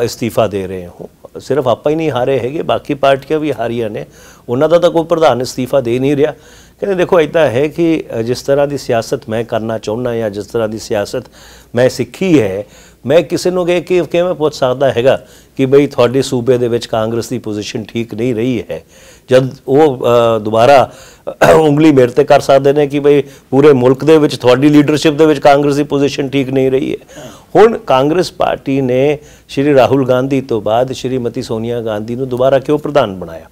ਅਸਤੀਫਾ ਦੇ ਰਹੇ ਹੋ ਸਿਰਫ ਆਪਾਂ ਹੀ ਨਹੀਂ ਹਾਰੇ ਹੈਗੇ ਬਾਕੀ ਪਾਰਟੀਆਂ ਵੀ ਹਾਰੀਆਂ ਨੇ ਉਹਨਾਂ ਦਾ ਤਾਂ ਕੋਈ ਪ੍ਰਧਾਨ ਅਸਤੀਫਾ ਦੇ ਨਹੀਂ ਰਿਹਾ ਕਹਿੰਦੇ ਦੇਖੋ ਇਦਾਂ ਹੈ ਕਿ ਜਿਸ ਤਰ੍ਹਾਂ ਦੀ ਸਿਆਸਤ ਮੈਂ ਕਰਨਾ ਚਾਹੁੰਦਾ ਜਾਂ ਜਿਸ ਤਰ੍ਹਾਂ ਦੀ ਸਿਆਸਤ ਮੈਂ ਸਿੱਖੀ ਹੈ ਮੈਂ ਕਿਸੇ ਨੂੰ ਕਿ ਕਿਵੇਂ ਪੁੱਛ ਸਕਦਾ ਹੈਗਾ ਕਿ ਬਈ ਤੁਹਾਡੇ ਸੂਬੇ ਦੇ ਵਿੱਚ ਕਾਂਗਰਸ ਦੀ ਪੋਜੀਸ਼ਨ ਠੀਕ ਨਹੀਂ ਰਹੀ ਹੈ ਜਦ ਉਹ ਦੁਬਾਰਾ ਉਂਗਲੀ ਮੇਰੇ ਤੇ ਕਰ ਸਕਦੇ ਨੇ ਕਿ ਬਈ ਪੂਰੇ ਮੁਲਕ ਦੇ ਵਿੱਚ ਤੁਹਾਡੀ ਲੀਡਰਸ਼ਿਪ ਦੇ ਵਿੱਚ ਕਾਂਗਰਸ ਦੀ ਪੋਜੀਸ਼ਨ ਠੀਕ ਨਹੀਂ ਰਹੀ ਹੈ ਹੁਣ ਕਾਂਗਰਸ ਪਾਰਟੀ ਨੇ ਸ਼੍ਰੀ ਰਾਹੁਲ ਗਾਂਧੀ ਤੋਂ ਬਾਅਦ ਸ਼੍ਰੀਮਤੀ ਸੋਨੀਆ ਗਾਂਧੀ ਨੂੰ ਦੁਬਾਰਾ ਕਿਉਂ ਪ੍ਰਧਾਨ ਬਣਾਇਆ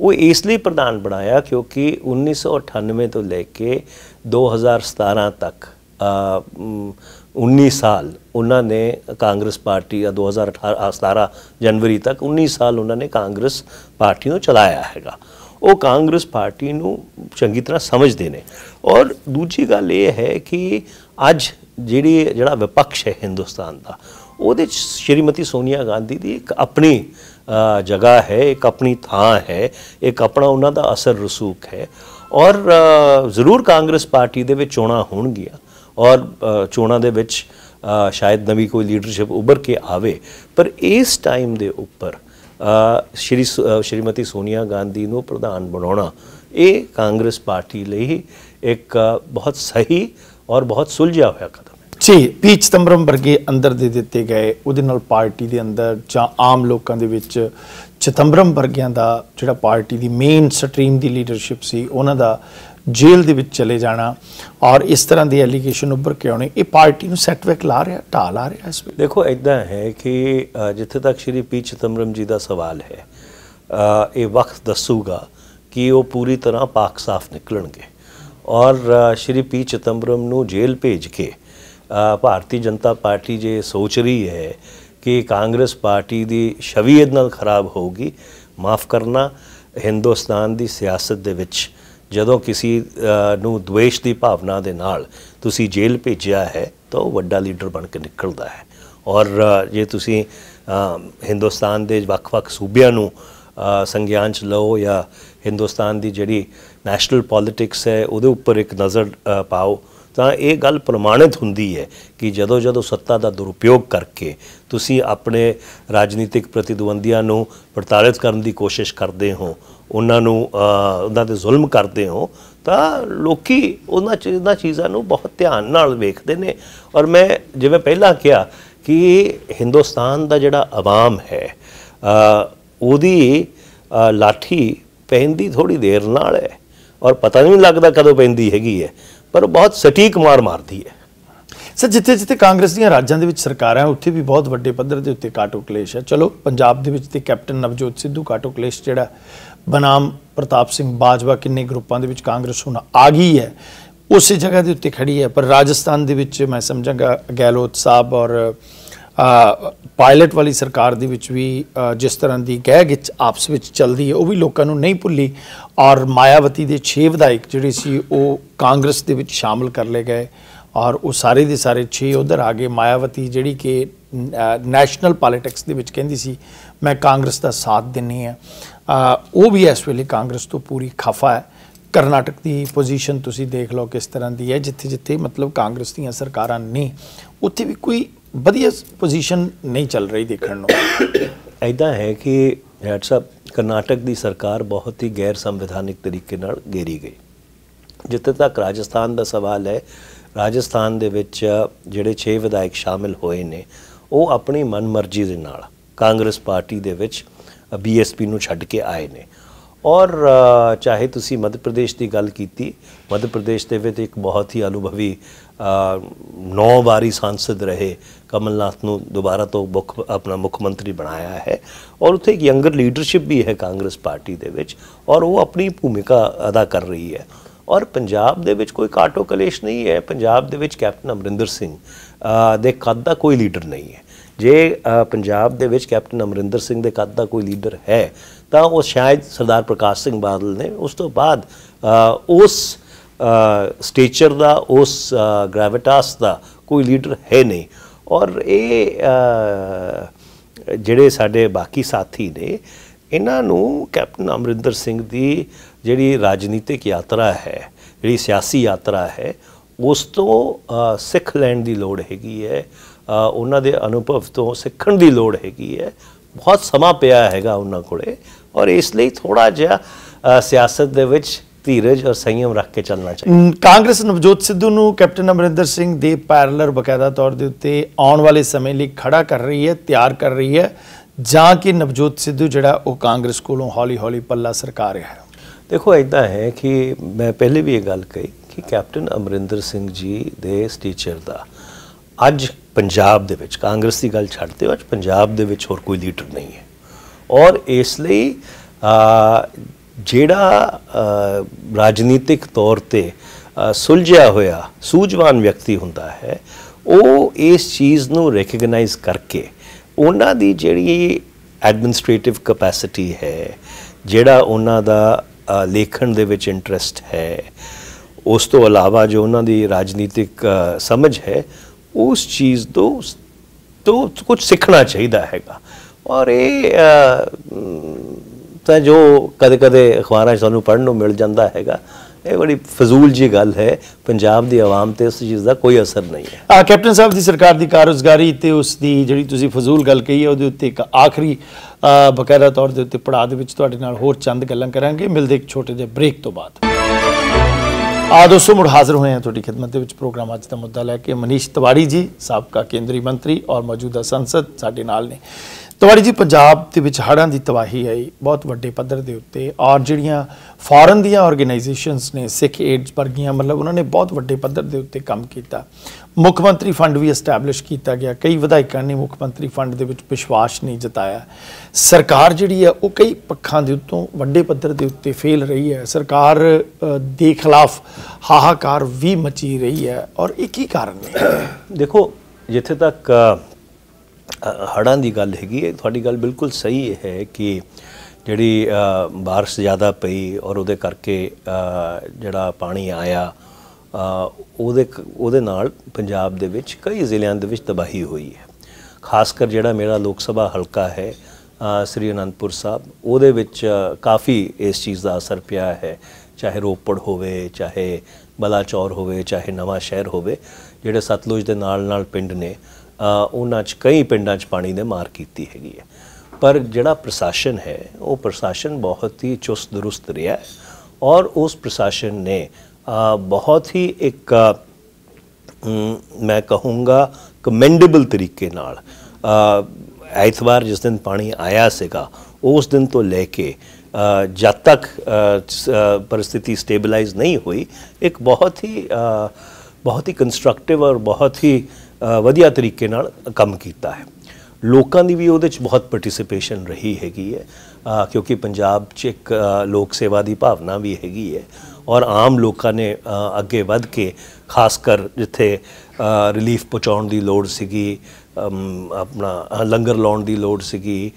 ਉਹ ਇਸ ਲਈ ਪ੍ਰਧਾਨ ਬਣਾਇਆ ਕਿਉਂਕਿ 1998 ਤੋਂ ਲੈ ਕੇ 2017 ਤੱਕ 19 ਸਾਲ ਉਹਨਾਂ ਨੇ ਕਾਂਗਰਸ ਪਾਰਟੀ ਆ 2018 17 ਜਨਵਰੀ ਤੱਕ 19 ਸਾਲ ਉਹਨਾਂ ਨੇ ਕਾਂਗਰਸ ਪਾਰਟੀ ਨੂੰ ਚਲਾਇਆ ਹੈਗਾ ਉਹ ਕਾਂਗਰਸ ਪਾਰਟੀ ਨੂੰ ਚੰਗੀ ਤਰ੍ਹਾਂ ਸਮਝਦੇ ਨੇ ਔਰ ਦੂਜੀ ਗੱਲ ਇਹ ਹੈ ਕਿ ਅੱਜ ਜਿਹੜੀ ਜਿਹੜਾ ਵਿਪਕਸ਼ ਹੈ ਹਿੰਦੁਸਤਾਨ ਦਾ ਉਹਦੇ ਵਿੱਚ ਸ਼੍ਰੀਮਤੀ ਸੋਨੀਆ ਗਾਂਧੀ ਦੀ ਇੱਕ ਆਪਣੀ ਜਗ੍ਹਾ ਹੈ ਇੱਕ ਆਪਣੀ ਥਾਂ ਹੈ ਇੱਕ ਆਪਣਾ ਉਹਨਾਂ ਦਾ ਅਸਰ ਰਸੂਖ ਹੈ ਔਰ ਜ਼ਰੂਰ ਕਾਂਗਰਸ ਪਾਰਟੀ ਦੇ ਵਿੱਚ ਚੋਣਾਂ ਹੋਣਗੀਆਂ ਔਰ ਚੋਣਾਂ ਦੇ ਵਿੱਚ ਸ਼ਾਇਦ ਨਵੀਂ ਕੋਈ ਲੀਡਰਸ਼ਿਪ ਉੱਭਰ ਕੇ ਆਵੇ ਪਰ ਇਸ ਟਾਈਮ ਦੇ ਉੱਪਰ ਸ਼੍ਰੀ ਸ਼੍ਰੀਮਤੀ ਸੋਨੀਆ ਗਾਂਧੀ ਨੂੰ ਪ੍ਰਧਾਨ ਬਣਾਉਣਾ ਇਹ ਕਾਂਗਰਸ ਪਾਰਟੀ ਲਈ ਇੱਕ ਬਹੁਤ ਸਹੀ ਔਰ ਬਹੁਤ ਸੁਲਝਿਆ ਹੋਇਆ ਕਦਮ ਜੀ ਪੀ ਚਤੰਬਰਮ ਵਰਗੇ ਅੰਦਰ ਦੇ ਦਿੱਤੇ ਗਏ ਉਹਦੇ ਨਾਲ ਪਾਰਟੀ ਦੇ ਅੰਦਰ ਜਾਂ ਆਮ ਲੋਕਾਂ ਦੇ ਵਿੱਚ ਚਤੰਬਰਮ ਵਰਗਿਆਂ ਦਾ ਜਿਹੜਾ ਪਾਰਟੀ ਦੀ ਮੇਨ ਸਟ੍ਰੀਮ ਦੀ ਲੀਡਰਸ਼ਿਪ ਸੀ ਉਹਨਾਂ ਦਾ ਜੇਲ੍ਹ ਦੇ ਵਿੱਚ ਚਲੇ ਜਾਣਾ ਔਰ ਇਸ ਤਰ੍ਹਾਂ ਦੇ ਐਲੀਗੇਸ਼ਨ ਉੱਪਰ ਕਿਉਂ ਆਉਣੇ ਇਹ ਪਾਰਟੀ ਨੂੰ ਸੈਟਵੈਕ ਲਾ ਰਿਹਾ ਢਾਲ ਆ ਰਿਹਾ ਇਸ ਵਿੱਚ ਦੇਖੋ ਇਦਾਂ ਹੈ ਕਿ ਜਿੱਥੇ ਤੱਕ ਸ਼੍ਰੀ ਪੀ ਚਤੰਬਰਮ ਜੀ ਦਾ ਸਵਾਲ ਹੈ ਇਹ ਵਕਤ ਦੱਸੂਗਾ ਕਿ ਉਹ ਪੂਰੀ ਤਰ੍ਹਾਂ ਪਾਕ ਸਾਫ਼ ਨਿਕਲਣਗੇ ਔਰ ਸ਼੍ਰੀ ਪੀ ਚਤੰਬਰਮ ਨੂੰ ਜੇਲ੍ਹ ਭੇਜ ਕੇ ਭਾਰਤੀ ਜਨਤਾ ਪਾਰਟੀ ਜੇ ਸੋਚ ਰਹੀ ਹੈ ਕਿ ਕਾਂਗਰਸ ਪਾਰਟੀ ਦੀ ਛਵੀ ਇਹਦੇ ਨਾਲ ਖਰਾਬ ਹੋਊਗੀ ਮਾਫ ਕਰਨਾ ਹਿੰਦੁਸਤਾਨ ਦੀ ਸਿਆਸਤ ਦੇ ਵਿੱਚ ਜਦੋਂ ਕਿਸੇ ਨੂੰ ਦੁਸ਼ਮਣ ਦੀ ਭਾਵਨਾ ਦੇ ਨਾਲ ਤੁਸੀਂ ਜੇਲ੍ਹ ਭੇਜਿਆ ਹੈ ਤਾਂ ਉਹ ਵੱਡਾ ਲੀਡਰ ਬਣ ਕੇ ਨਿਕਲਦਾ ਹੈ ਔਰ ਜੇ ਤੁਸੀਂ ਹਿੰਦੁਸਤਾਨ ਦੇ ਵੱਖ-ਵੱਖ ਸੂਬਿਆਂ ਨੂੰ ਸੰਗਿਆਨ ਚ ਲਓ ਜਾਂ ਹਿੰਦੁਸਤਾਨ ਦੀ ਜਿਹੜੀ ਨੈਸ਼ਨਲ ਪੋਲਿਟਿਕਸ ਹੈ ਉਹਦੇ ਉੱਪਰ ਇੱਕ ਨਜ਼ਰ ਪਾਓ ਤਾਂ ਇਹ ਗੱਲ ਪ੍ਰਮਾਣਿਤ ਹੁੰਦੀ ਹੈ ਕਿ ਜਦੋਂ ਜਦੋਂ ਸੱਤਾ ਦਾ ਦੁਰਉਪਯੋਗ ਕਰਕੇ ਤੁਸੀਂ ਆਪਣੇ ਰਾਜਨੀਤਿਕ ਪ੍ਰਤੀਦਵੰਦੀਆਂ ਨੂੰ ਪ੍ਰਤਾੜਿਤ ਕਰਨ ਦੀ ਕੋਸ਼ਿਸ਼ ਕਰਦੇ ਹੋ ਉਹਨਾਂ ਨੂੰ ਉਹਨਾਂ ਤੇ ਜ਼ੁਲਮ ਕਰਦੇ ਹੋ ਤਾਂ ਲੋਕੀ ਉਹਨਾਂ ਚੀਜ਼ਾਂ ਚੀਜ਼ਾਂ ਨੂੰ ਬਹੁਤ ਧਿਆਨ ਨਾਲ ਵੇਖਦੇ ਨੇ ਔਰ ਮੈਂ ਜਿਵੇਂ ਪਹਿਲਾਂ ਕਿਹਾ ਕਿ ਹਿੰਦੁਸਤਾਨ ਦਾ ਜਿਹੜਾ ਆਵਾਮ ਹੈ ਉਹਦੀ ਲਾਠੀ ਪੈਂਦੀ ਥੋੜੀ ਦੇਰ ਨਾਲ ਹੈ ਔਰ ਪਤਾ ਨਹੀਂ ਲੱਗਦਾ ਕਦੋਂ ਪੈਂਦੀ ਹੈਗੀ ਹੈ ਪਰ ਉਹ ਬਹੁਤ ਸਟੀਕ ਮਾਰ ਮਾਰਦੀ ਹੈ ਸਰ ਜਿੱਥੇ ਜਿੱਥੇ ਕਾਂਗਰਸ ਦੀਆਂ ਰਾਜਾਂ ਦੇ ਵਿੱਚ ਸਰਕਾਰਾਂ ਹੈ ਉੱਥੇ ਵੀ ਬਹੁਤ ਵੱਡੇ ਪੱਧਰ ਦੇ ਉੱਤੇ ਕਾਟੋ ਕਲੇਸ਼ ਹੈ ਚਲੋ ਪੰਜਾਬ ਦੇ ਵਿੱਚ ਤੇ ਕੈਪਟਨ ਨਵਜੋਤ ਸਿੱਧੂ ਕਾਟੋ ਕਲੇਸ਼ ਜਿਹੜਾ ਬਨਾਮ ਪ੍ਰਤਾਪ ਸਿੰਘ ਬਾਜਵਾ ਕਿੰਨੇ ਗਰੁੱਪਾਂ ਦੇ ਵਿੱਚ ਕਾਂਗਰਸ ਹੁਣ ਆ ਗਈ ਹੈ ਉਸੇ ਜਗ੍ਹਾ ਦੇ ਉੱਤੇ ਖੜੀ ਹੈ ਪਰ ਰਾਜਸਥਾਨ ਦੇ ਵਿੱਚ ਮੈਂ ਸਮਝਾਂਗਾ ਗੈਲੋਤ ਸਾਹਿਬ ਔਰ ਪਾਇਲਟ ਵਾਲੀ ਸਰਕਾਰ ਦੇ ਵਿੱਚ ਵੀ ਜਿਸ ਤਰ੍ਹਾਂ ਦੀ ਗਹਿ ਗਿੱਚ ਆਪਸ ਵਿੱਚ ਚੱਲਦੀ ਹੈ ਉਹ ਵੀ ਲੋਕਾਂ ਨੂੰ ਨਹੀਂ ਭੁੱਲੀ ਔਰ ਮਾਇਆਵਤੀ ਦੇ 6 ਵਿਧਾਇਕ ਜਿਹੜੇ ਸੀ ਉਹ ਕਾਂਗਰਸ ਦੇ ਵਿੱਚ ਸ਼ਾਮਲ ਕਰ ਲਏ ਗਏ ਔਰ ਉਹ ਸਾਰੇ ਦੇ ਸਾਰੇ 6 ਉਧਰ ਆ ਗਏ ਮਾਇਆਵਤੀ ਜਿਹੜੀ ਕਿ ਨੈਸ਼ਨਲ ਪੋਲਿਟਿਕਸ ਦੇ ਵਿੱਚ ਕਹਿੰਦੀ ਸੀ ਮੈਂ ਕਾਂਗਰਸ ਦਾ ਸਾਥ ਦਿੰਨੀ ਆ ਉਹ ਵੀ ਇਸ ਵੇਲੇ ਕਾਂਗਰਸ ਤੋਂ ਪੂਰੀ ਖਫਾ ਹੈ ਕਰਨਾਟਕ ਦੀ ਪੋਜੀਸ਼ਨ ਤੁਸੀਂ ਦੇਖ ਲਓ ਕਿਸ ਤਰ੍ਹਾਂ ਦੀ ਹੈ ਜਿੱਥੇ ਜਿੱਥੇ ਮਤਲਬ ਕਾਂਗਰਸ ਦੀਆਂ ਸਰਕਾਰਾਂ ਨਹੀਂ ਉੱਥੇ ਵੀ ਕੋਈ ਵਧੀਆ ਪੋਜੀਸ਼ਨ ਨਹੀਂ ਚੱਲ ਰਹੀ ਦੇਖਣ ਨੂੰ ਐਦਾਂ ਹੈ ਕਿ ਹੈਡ ਸਾਹਿਬ ਕਰਨਾਟਕ ਦੀ ਸਰਕਾਰ ਬਹੁਤ ਹੀ ਗੈਰ ਸੰਵਿਧਾਨਿਕ ਤਰੀਕੇ ਨਾਲ ਗੇਰੀ ਗਈ ਜਿੱਤੇ ਤੱਕ ਰਾਜਸਥਾਨ ਦਾ ਸਵਾਲ ਹੈ ਰਾਜਸਥਾਨ ਦੇ ਵਿੱਚ ਜਿਹੜੇ 6 ਵਿਧਾਇਕ ਸ਼ਾਮਿਲ ਹੋਏ ਨੇ ਉਹ ਆਪਣੀ ਮਨਮਰਜ਼ੀ ਦੇ ਨਾਲ ਕਾਂਗਰਸ ਪਾਰਟੀ ਦੇ ਵਿੱਚ ਬੀਐਸਪੀ ਨੂੰ ਛੱਡ ਕੇ ਆਏ ਨੇ ਔਰ ਚਾਹੇ ਤੁਸੀਂ ਮੱਧ ਪ੍ਰਦੇਸ਼ ਦੀ ਗੱਲ ਕੀਤੀ ਮੱਧ ਪ੍ਰਦੇਸ਼ ਦੇ ਵਿੱਚ ਇੱਕ ਬਹੁਤ ਹੀ ਅਨੁਭਵੀ 9 ਵਾਰੀ ਸੰਸਦ ਰਹੇ ਕਮਲਨਾਥ ਨੂੰ ਦੁਬਾਰਾ ਤੋਂ ਮੁੱਖ ਆਪਣਾ ਮੁੱਖ ਮੰਤਰੀ ਬਣਾਇਆ ਹੈ ਔਰ ਉੱਥੇ ਇੱਕ ਯੰਗਰ ਲੀਡਰਸ਼ਿਪ ਵੀ ਹੈ ਕਾਂਗਰਸ ਪਾਰਟੀ ਦੇ ਵਿੱਚ ਔਰ ਉਹ ਆਪਣੀ ਭੂਮਿਕਾ ਅਦਾ ਕਰ ਰਹੀ ਹੈ ਔਰ ਪੰਜਾਬ ਦੇ ਵਿੱਚ ਕੋਈ ਕਾਟੋ ਕਲੇਸ਼ ਨਹੀਂ ਹੈ ਪੰਜਾਬ ਦੇ ਵਿੱਚ ਕੈਪਟਨ ਅਮਰਿੰਦਰ ਸਿੰਘ ਦੇ ਕੱਦ ਦਾ ਕੋਈ ਲੀਡਰ ਨਹੀਂ ਹੈ ਜੇ ਪੰਜਾਬ ਦੇ ਵਿੱਚ ਕੈਪਟਨ ਅਮਰਿੰਦਰ ਸਿੰਘ ਦੇ ਕੱਦ ਦਾ ਕੋਈ ਲੀਡਰ ਹੈ ਤਾਂ ਉਹ ਸ਼ਾਇਦ ਸਰਦਾਰ ਪ੍ਰਕਾਸ਼ ਸਿੰਘ ਬਾਦਲ ਨੇ ਉਸ ਤੋਂ ਬਾਅਦ ਉਸ ਸਟੇਚਰ ਦਾ ਉਸ ਗ੍ਰੈਵਿਟਾਸ ਦਾ ਕੋਈ ਲੀਡਰ ਹੈ ਨਹੀਂ ਔਰ ਇਹ ਜਿਹੜੇ ਸਾਡੇ ਬਾਕੀ ਸਾਥੀ ਨੇ ਇਹਨਾਂ ਨੂੰ ਕੈਪਟਨ ਅਮਰਿੰਦਰ ਸਿੰਘ ਦੀ ਜਿਹੜੀ ਰਾਜਨੀਤਿਕ ਯਾਤਰਾ ਹੈ ਜਿਹੜੀ ਸਿਆਸੀ ਯਾਤਰਾ ਹੈ ਉਸ ਤੋਂ ਸਿੱਖ ਲੈਣ ਦੀ ਲੋੜ ਹੈਗੀ ਹੈ ਉਹਨਾਂ ਦੇ ਅਨੁਭਵ ਤੋਂ ਸਿੱਖਣ ਦੀ ਲੋੜ ਹੈਗੀ ਹੈ ਬਹੁਤ ਸਮਾਂ ਪਿਆ ਹੈਗਾ ਉਹਨਾਂ ਕੋਲੇ ਔਰ ਇਸ ਲਈ ਥੋੜਾ ਜਿਹਾ ਸਿਆਸਤ ਦੇ ਵਿੱਚ ਧੀਰਜ ਔਰ ਸੰਯਮ ਰੱਖ ਕੇ ਚੱਲਣਾ ਚਾਹੀਦਾ ਕਾਂਗਰਸ ਨਵਜੋਤ ਸਿੱਧੂ ਨੂੰ ਕੈਪਟਨ ਅਮਰਿੰਦਰ ਸਿੰਘ ਦੇ ਪੈਰਲਰ ਬਕਾਇਦਾ ਤੌਰ ਦੇ ਉੱਤੇ ਆਉਣ ਵਾਲੇ ਸਮੇਂ ਲਈ ਖੜਾ ਕਰ ਰਹੀ ਹੈ ਤਿਆਰ ਕਰ ਰਹੀ ਹੈ ਜਾਂ ਕਿ ਨਵਜੋਤ ਸਿੱਧੂ ਜਿਹੜਾ ਉਹ ਕਾਂਗਰਸ ਕੋਲੋਂ ਹੌਲੀ-ਹੌਲੀ ਪੱਲਾ ਸਰਕਾਰ ਰਿਹਾ ਹੈ ਦੇਖੋ ਇਦਾਂ ਹੈ ਕਿ ਮੈਂ ਪਹਿਲੇ ਵੀ ਇਹ ਗੱਲ ਕਹੀ ਕਿ ਕੈਪਟਨ ਅਮਰਿੰਦਰ ਸਿੰਘ ਜੀ ਦੇ ਸਟੀਚਰ ਦਾ ਅੱਜ ਪੰਜਾਬ ਦੇ ਵਿੱਚ ਕਾਂਗਰਸ ਦੀ ਗੱਲ ਛੱਡਦੇ ਹੋ ਅੱਜ ਪੰਜਾਬ ਦੇ ਵਿੱਚ ਹੋਰ ਕੋਈ ਲੀਡਰ ਨਹੀਂ ਹੈ ਔਰ ਇਸ ਲਈ ਜਿਹੜਾ ਰਾਜਨੀਤਿਕ ਤੌਰ ਤੇ ਸੁਲਝਿਆ ਹੋਇਆ ਸੂਝਵਾਨ ਵਿਅਕਤੀ ਹੁੰਦਾ ਹੈ ਉਹ ਇਸ ਚੀਜ਼ ਨੂੰ ਰੈਕਗਨਾਈਜ਼ ਕਰਕੇ ਉਹਨਾਂ ਦੀ ਜਿਹੜੀ ਐਡਮਿਨਿਸਟ੍ਰੇਟਿਵ ਕਪੈਸਿਟੀ ਹੈ ਜਿਹੜਾ ਉਹਨਾਂ ਦਾ ਲੇਖਣ ਦੇ ਵਿੱਚ ਇੰਟਰਸਟ ਹੈ ਉਸ ਤੋਂ ਇਲਾਵਾ ਜੋ ਉਹਨਾਂ ਦੀ ਰਾਜਨੀਤਿਕ ਸਮਝ ਹੈ ਉਸ ਚੀਜ਼ ਤੋਂ ਤੋਂ ਕੁਝ ਸਿੱਖਣਾ ਚਾਹੀਦਾ ਹੈਗਾ ਔਰ ਇਹ ਤਾਂ ਜੋ ਕਦੇ-ਕਦੇ ਅਖਬਾਰਾਂ 'ਚ ਤੁਹਾਨੂੰ ਪੜਨ ਨੂੰ ਮਿਲ ਜਾਂਦਾ ਹੈਗਾ ਇਹ ਬੜੀ ਫਜ਼ੂਲ ਜੀ ਗੱਲ ਹੈ ਪੰਜਾਬ ਦੀ ਆਵਾਮ ਤੇ ਉਸ ਚੀਜ਼ ਦਾ ਕੋਈ ਅਸਰ ਨਹੀਂ ਹੈ ਆ ਕੈਪਟਨ ਸਾਹਿਬ ਦੀ ਸਰਕਾਰ ਦੀ ਕਾਰਜਗਾਰੀ ਤੇ ਉਸ ਦੀ ਜਿਹੜੀ ਤੁਸੀਂ ਫਜ਼ੂਲ ਗੱਲ ਕਹੀ ਹੈ ਉਹਦੇ ਉੱਤੇ ਇੱਕ ਆਖਰੀ ਬਕਾਇਦਾ ਤੌਰ ਦੇ ਉੱਤੇ ਪੜਾਅ ਦੇ ਵਿੱਚ ਤੁਹਾਡੇ ਨਾਲ ਹੋਰ ਚੰਦ ਗੱਲਾਂ ਕਰਾਂਗੇ ਮਿਲਦੇ ਇੱਕ ਛੋਟੇ ਜਿਹੇ ਬ੍ਰੇਕ ਤੋਂ ਬਾਅਦ ਆ ਦੋਸਤੋ ਮੁੜ ਹਾਜ਼ਰ ਹੋਏ ਆ ਤੁਹਾਡੀ ਖidmat ਦੇ ਵਿੱਚ ਪ੍ਰੋਗਰਾਮ ਅੱਜ ਦਾ ਮੁੱਦਾ ਲੈ ਕੇ ਮਨੀਸ਼ ਤਿਵਾੜੀ ਜੀ ਸਾਬਕਾ ਕੇਂਦਰੀ ਮੰਤਰੀ ਔਰ ਮੌਜੂਦਾ ਸੰਸਦ ਸਾਡੇ ਨਾਲ ਨੇ ਤਵਾਰੀ ਜੀ ਪੰਜਾਬ ਦੇ ਵਿੱਚ ਹੜ੍ਹਾਂ ਦੀ ਤਬਾਹੀ ਆਈ ਬਹੁਤ ਵੱਡੇ ਪੱਧਰ ਦੇ ਉੱਤੇ ਔਰ ਜਿਹੜੀਆਂ ਫੋਰਨ ਦੀਆਂ ਆਰਗੇਨਾਈਜੇਸ਼ਨਸ ਨੇ ਸਿੱਖ ਏਡਸ ਵਰਗੀਆਂ ਮਤਲਬ ਉਹਨਾਂ ਨੇ ਬਹੁਤ ਵੱਡੇ ਪੱਧਰ ਦੇ ਉੱਤੇ ਕੰਮ ਕੀਤਾ ਮੁੱਖ ਮੰਤਰੀ ਫੰਡ ਵੀ ਐਸਟੈਬਲਿਸ਼ ਕੀਤਾ ਗਿਆ ਕਈ ਵਿਧਾਇਕਾਂ ਨੇ ਮੁੱਖ ਮੰਤਰੀ ਫੰਡ ਦੇ ਵਿੱਚ ਵਿਸ਼ਵਾਸ ਨਹੀਂ ਜਤਾਇਆ ਸਰਕਾਰ ਜਿਹੜੀ ਹੈ ਉਹ ਕਈ ਪੱਖਾਂ ਦੇ ਉੱਤੋਂ ਵੱਡੇ ਪੱਧਰ ਦੇ ਉੱਤੇ ਫੇਲ ਰਹੀ ਹੈ ਸਰਕਾਰ ਦੇ ਖਿਲਾਫ ਹਾਹਾਕਾਰ ਵੀ ਮਚੀ ਰਹੀ ਹੈ ਔਰ ਇੱਕ ਹੀ ਕਾਰਨ ਹੈ ਦੇਖੋ ਜਿੱਥੇ ਤੱਕ ਹੜਾਂ ਦੀ ਗੱਲ ਹੈਗੀ ਹੈ ਤੁਹਾਡੀ ਗੱਲ ਬਿਲਕੁਲ ਸਹੀ ਹੈ ਕਿ ਜਿਹੜੀ بارش ਜ਼ਿਆਦਾ ਪਈ ਔਰ ਉਹਦੇ ਕਰਕੇ ਜਿਹੜਾ ਪਾਣੀ ਆਇਆ ਉਹਦੇ ਉਹਦੇ ਨਾਲ ਪੰਜਾਬ ਦੇ ਵਿੱਚ ਕਈ ਜ਼ਿਲ੍ਹਿਆਂ ਦੇ ਵਿੱਚ ਤਬਾਹੀ ਹੋਈ ਹੈ ਖਾਸ ਕਰ ਜਿਹੜਾ ਮੇਰਾ ਲੋਕ ਸਭਾ ਹਲਕਾ ਹੈ ਸ੍ਰੀ ਅਨੰਦਪੁਰ ਸਾਹਿਬ ਉਹਦੇ ਵਿੱਚ ਕਾਫੀ ਇਸ ਚੀਜ਼ ਦਾ ਅਸਰ ਪਿਆ ਹੈ ਚਾਹੇ ਰੋਪੜ ਹੋਵੇ ਚਾਹੇ ਬਲਾਚੌਰ ਹੋਵੇ ਚਾਹੇ ਨਵਾਂ ਸ਼ਹਿਰ ਹੋਵੇ ਜਿਹੜੇ ਸਤਲੁਜ ਦੇ ਨਾਲ ਨਾਲ ਪਿੰਡ ਨੇ ਉਹਨਾਂ 'ਚ ਕਈ ਪਿੰਡਾਂ 'ਚ ਪਾਣੀ ਦੇ ਮਾਰ ਕੀਤੀ ਹੈਗੀ ਹੈ ਪਰ ਜਿਹੜਾ ਪ੍ਰਸ਼ਾਸਨ ਹੈ ਉਹ ਪ੍ਰਸ਼ਾਸਨ ਬਹੁਤ ਹੀ ਚੁਸਤ ਦਰੁਸਤ ਰਿਹਾ ਔਰ ਉਸ ਪ੍ਰਸ਼ਾਸਨ ਨੇ ਬਹੁਤ ਹੀ ਇੱਕ ਮੈਂ ਕਹੂੰਗਾ ਕਮੈਂਡੇਬਲ ਤਰੀਕੇ ਨਾਲ ਐਤਵਾਰ ਜਿਸ ਦਿਨ ਪਾਣੀ ਆਇਆ ਸੀਗਾ ਉਸ ਦਿਨ ਤੋਂ ਲੈ ਕੇ ਜਦ ਤੱਕ ਪਰਿਸਥਿਤੀ ਸਟੇਬਲਾਈਜ਼ ਨਹੀਂ ਹੋਈ ਇੱਕ ਬਹੁਤ ਹੀ ਬਹੁਤ ਹੀ ਕੰਸਟਰਕਟਿਵ ਔਰ ਬਹੁਤ ਹੀ ਵਧੀਆ ਤਰੀਕੇ ਨਾਲ ਕੰਮ ਕੀਤਾ ਹੈ ਲੋਕਾਂ ਦੀ ਵੀ ਉਹਦੇ 'ਚ ਬਹੁਤ ਪਾਰਟਿਸਿਪੇਸ਼ਨ ਰਹੀ ਹੈਗੀ ਹੈ ਕਿਉਂਕਿ ਪੰਜਾਬ 'ਚ ਇੱਕ ਲੋਕ ਸੇਵਾ ਦੀ ਭਾਵਨਾ ਵੀ ਹੈਗੀ ਹੈ ਔਰ ਆਮ ਲੋਕਾਂ ਨੇ ਅੱਗੇ ਵੱਧ ਕੇ ਖਾਸ ਕਰ ਜਿੱਥੇ ਰਿਲੀਫ ਪਹੁੰਚਾਉਣ ਦੀ ਲੋੜ ਸੀਗੀ ਆਪਣਾ ਲੰਗਰ ਲਾਉਣ ਦੀ ਲੋੜ ਸੀਗੀ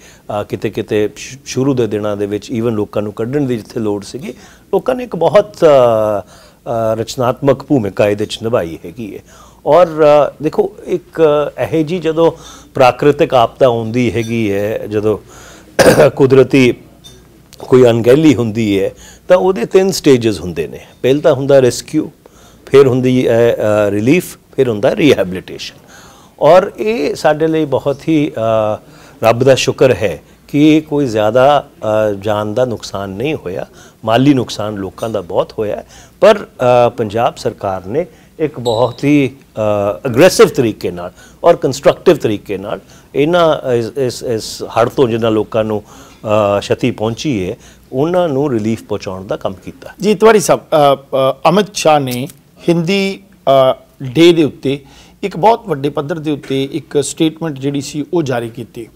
ਕਿਤੇ ਕਿਤੇ ਸ਼ੁਰੂ ਦੇ ਦਿਨਾਂ ਦੇ ਵਿੱਚ ਈਵਨ ਲੋਕਾਂ ਨੂੰ ਕੱਢਣ ਦੀ ਜਿੱਥੇ ਲੋੜ ਸੀਗੀ ਲੋਕਾਂ ਨੇ ਇੱਕ ਬਹੁਤ ਰਚਨਾਤਮਕ ਭੂਮਿਕਾ ਇਹਦੇ ਵਿੱਚ ਨਿਭਾਈ ਹੈਗੀ ਹੈ ਔਰ ਦੇਖੋ ਇੱਕ ਇਹ ਜੀ ਜਦੋਂ ਪ੍ਰਾਕ੍ਰਿਤਿਕ ਆਪਦਾ ਹੁੰਦੀ ਹੈਗੀ ਹੈ ਜਦੋਂ ਕੁਦਰਤੀ ਕੋਈ ਅਣਗਹਿਲੀ ਹੁੰਦੀ ਹੈ ਤਾਂ ਉਹਦੇ ਤਿੰਨ ਸਟੇजेस ਹੁੰਦੇ ਨੇ ਪਹਿਲ ਤਾਂ ਹੁੰਦਾ ਰੈਸਕਿਊ ਫਿਰ ਹੁੰਦੀ ਹੈ ਰਿਲੀਫ ਫਿਰ ਹੁੰਦਾ ਰੀਹੈਬਿਲਿਟੇਸ਼ਨ ਔਰ ਇਹ ਸਾਡੇ ਲਈ ਬਹੁਤ ਹੀ ਰੱਬ ਦਾ ਸ਼ੁਕਰ ਹੈ ਕਿ ਕੋਈ ਜ਼ਿਆਦਾ ਜਾਨ ਦਾ ਨੁਕਸਾਨ ਨਹੀਂ ਹੋਇਆ ਮਾਲੀ ਨੁਕਸਾਨ ਲੋਕਾਂ ਦਾ ਬਹੁਤ ਹੋਇਆ ਪਰ ਪੰਜਾਬ ਸਰਕਾਰ ਨੇ ਇੱਕ ਬਹੁਤ ਹੀ ਅਗਰੈਸਿਵ ਤਰੀਕੇ ਨਾਲ ਔਰ ਕੰਸਟਰਕਟਿਵ ਤਰੀਕੇ ਨਾਲ ਇਹਨਾਂ ਇਸ ਇਸ ਹੜ ਤੋਂ ਜਿਨ੍ਹਾਂ ਲੋਕਾਂ ਨੂੰ ਛਤੀ ਪਹੁੰਚੀ ਹੈ ਉਹਨਾਂ ਨੂੰ ਰਿਲੀਫ ਪਹੁੰਚਾਉਣ ਦਾ ਕੰਮ ਕੀਤਾ ਜੀ ਤੁਹਾਡੀ ਸਾਹਿਬ ਅਮਿਤ ਸ਼ਾਹ ਨੇ ਹਿੰਦੀ ਡੇ ਦੇ ਉੱਤੇ ਇੱਕ ਬਹੁਤ ਵੱਡੇ ਪੱਧਰ ਦੇ ਉੱਤੇ ਇੱਕ ਸਟੇਟਮੈਂਟ ਜਿਹੜੀ ਸੀ ਉਹ ਜਾਰੀ ਕੀਤੀ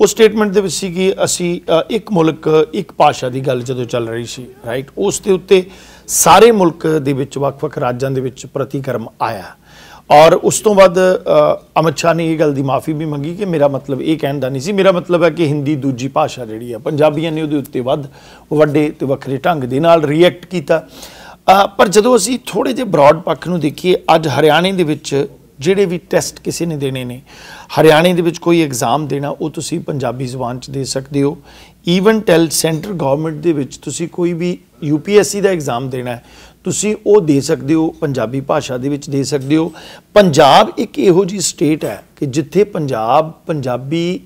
ਉਹ ਸਟੇਟਮੈਂਟ ਦੇ ਵਿੱਚ ਸੀ ਕਿ ਅਸੀਂ ਇੱਕ ਮੁਲਕ ਇੱਕ ਭਾਸ਼ਾ ਦੀ ਗੱਲ ਜਦੋਂ ਚੱਲ ਰਹੀ ਸੀ ਰਾਈਟ ਉਸ ਦੇ ਉੱਤੇ ਸਾਰੇ ਮੁਲਕ ਦੇ ਵਿੱਚ ਵੱਖ-ਵੱਖ ਰਾਜਾਂ ਦੇ ਵਿੱਚ ਪ੍ਰਤੀਕਰਮ ਆਇਆ ਔਰ ਉਸ ਤੋਂ ਬਾਅਦ ਅਮਿਤ ਸ਼ਾਹ ਨੇ ਇਹ ਗੱਲ ਦੀ ਮਾਫੀ ਵੀ ਮੰਗੀ ਕਿ ਮੇਰਾ ਮਤਲਬ ਇਹ ਕਹਿਣ ਦਾ ਨਹੀਂ ਸੀ ਮੇਰਾ ਮਤਲਬ ਹੈ ਕਿ ਹਿੰਦੀ ਦੂਜੀ ਭਾਸ਼ਾ ਜਿਹੜੀ ਹੈ ਪੰਜਾਬੀਆਂ ਨੇ ਉਹਦੇ ਉੱਤੇ ਵੱਧ ਵੱਡੇ ਤੇ ਵੱਖਰੇ ਢੰਗ ਦੇ ਨਾਲ ਰਿਐਕਟ ਕੀਤਾ ਪਰ ਜਦੋਂ ਅਸੀਂ ਥੋੜੇ ਜਿਹਾ ਬ੍ਰਾਡ ਪੱਖ ਨੂੰ ਦੇਖੀਏ ਅੱਜ ਹਰਿਆਣੇ ਦੇ ਵਿੱਚ ਜਿਹੜੇ ਵੀ ਟੈਸਟ ਕਿਸੇ ਨੇ ਦੇਣੇ ਨੇ ਹਰਿਆਣੇ ਦੇ ਵਿੱਚ ਕੋਈ ਐਗਜ਼ਾਮ ਦੇਣਾ ਉਹ ਤੁਸੀਂ ਪੰਜਾਬੀ ਜ਼ੁਬਾਨ 'ਚ ਦੇ ਸਕਦੇ ਹੋ ਈਵਨ ਟੈਲ ਸੈਂਟਰ ਗਵਰਨਮੈਂਟ ਦੇ ਵਿੱਚ ਤੁਸੀਂ ਕੋਈ ਵੀ ਯੂਪੀਐਸਸੀ ਦਾ ਐਗਜ਼ਾਮ ਦੇਣਾ ਤੁਸੀਂ ਉਹ ਦੇ ਸਕਦੇ ਹੋ ਪੰਜਾਬੀ ਭਾਸ਼ਾ ਦੇ ਵਿੱਚ ਦੇ ਸਕਦੇ ਹੋ ਪੰਜਾਬ ਇੱਕ ਇਹੋ ਜੀ ਸਟੇਟ ਹੈ ਕਿ ਜਿੱਥੇ ਪੰਜਾਬ ਪੰਜਾਬੀ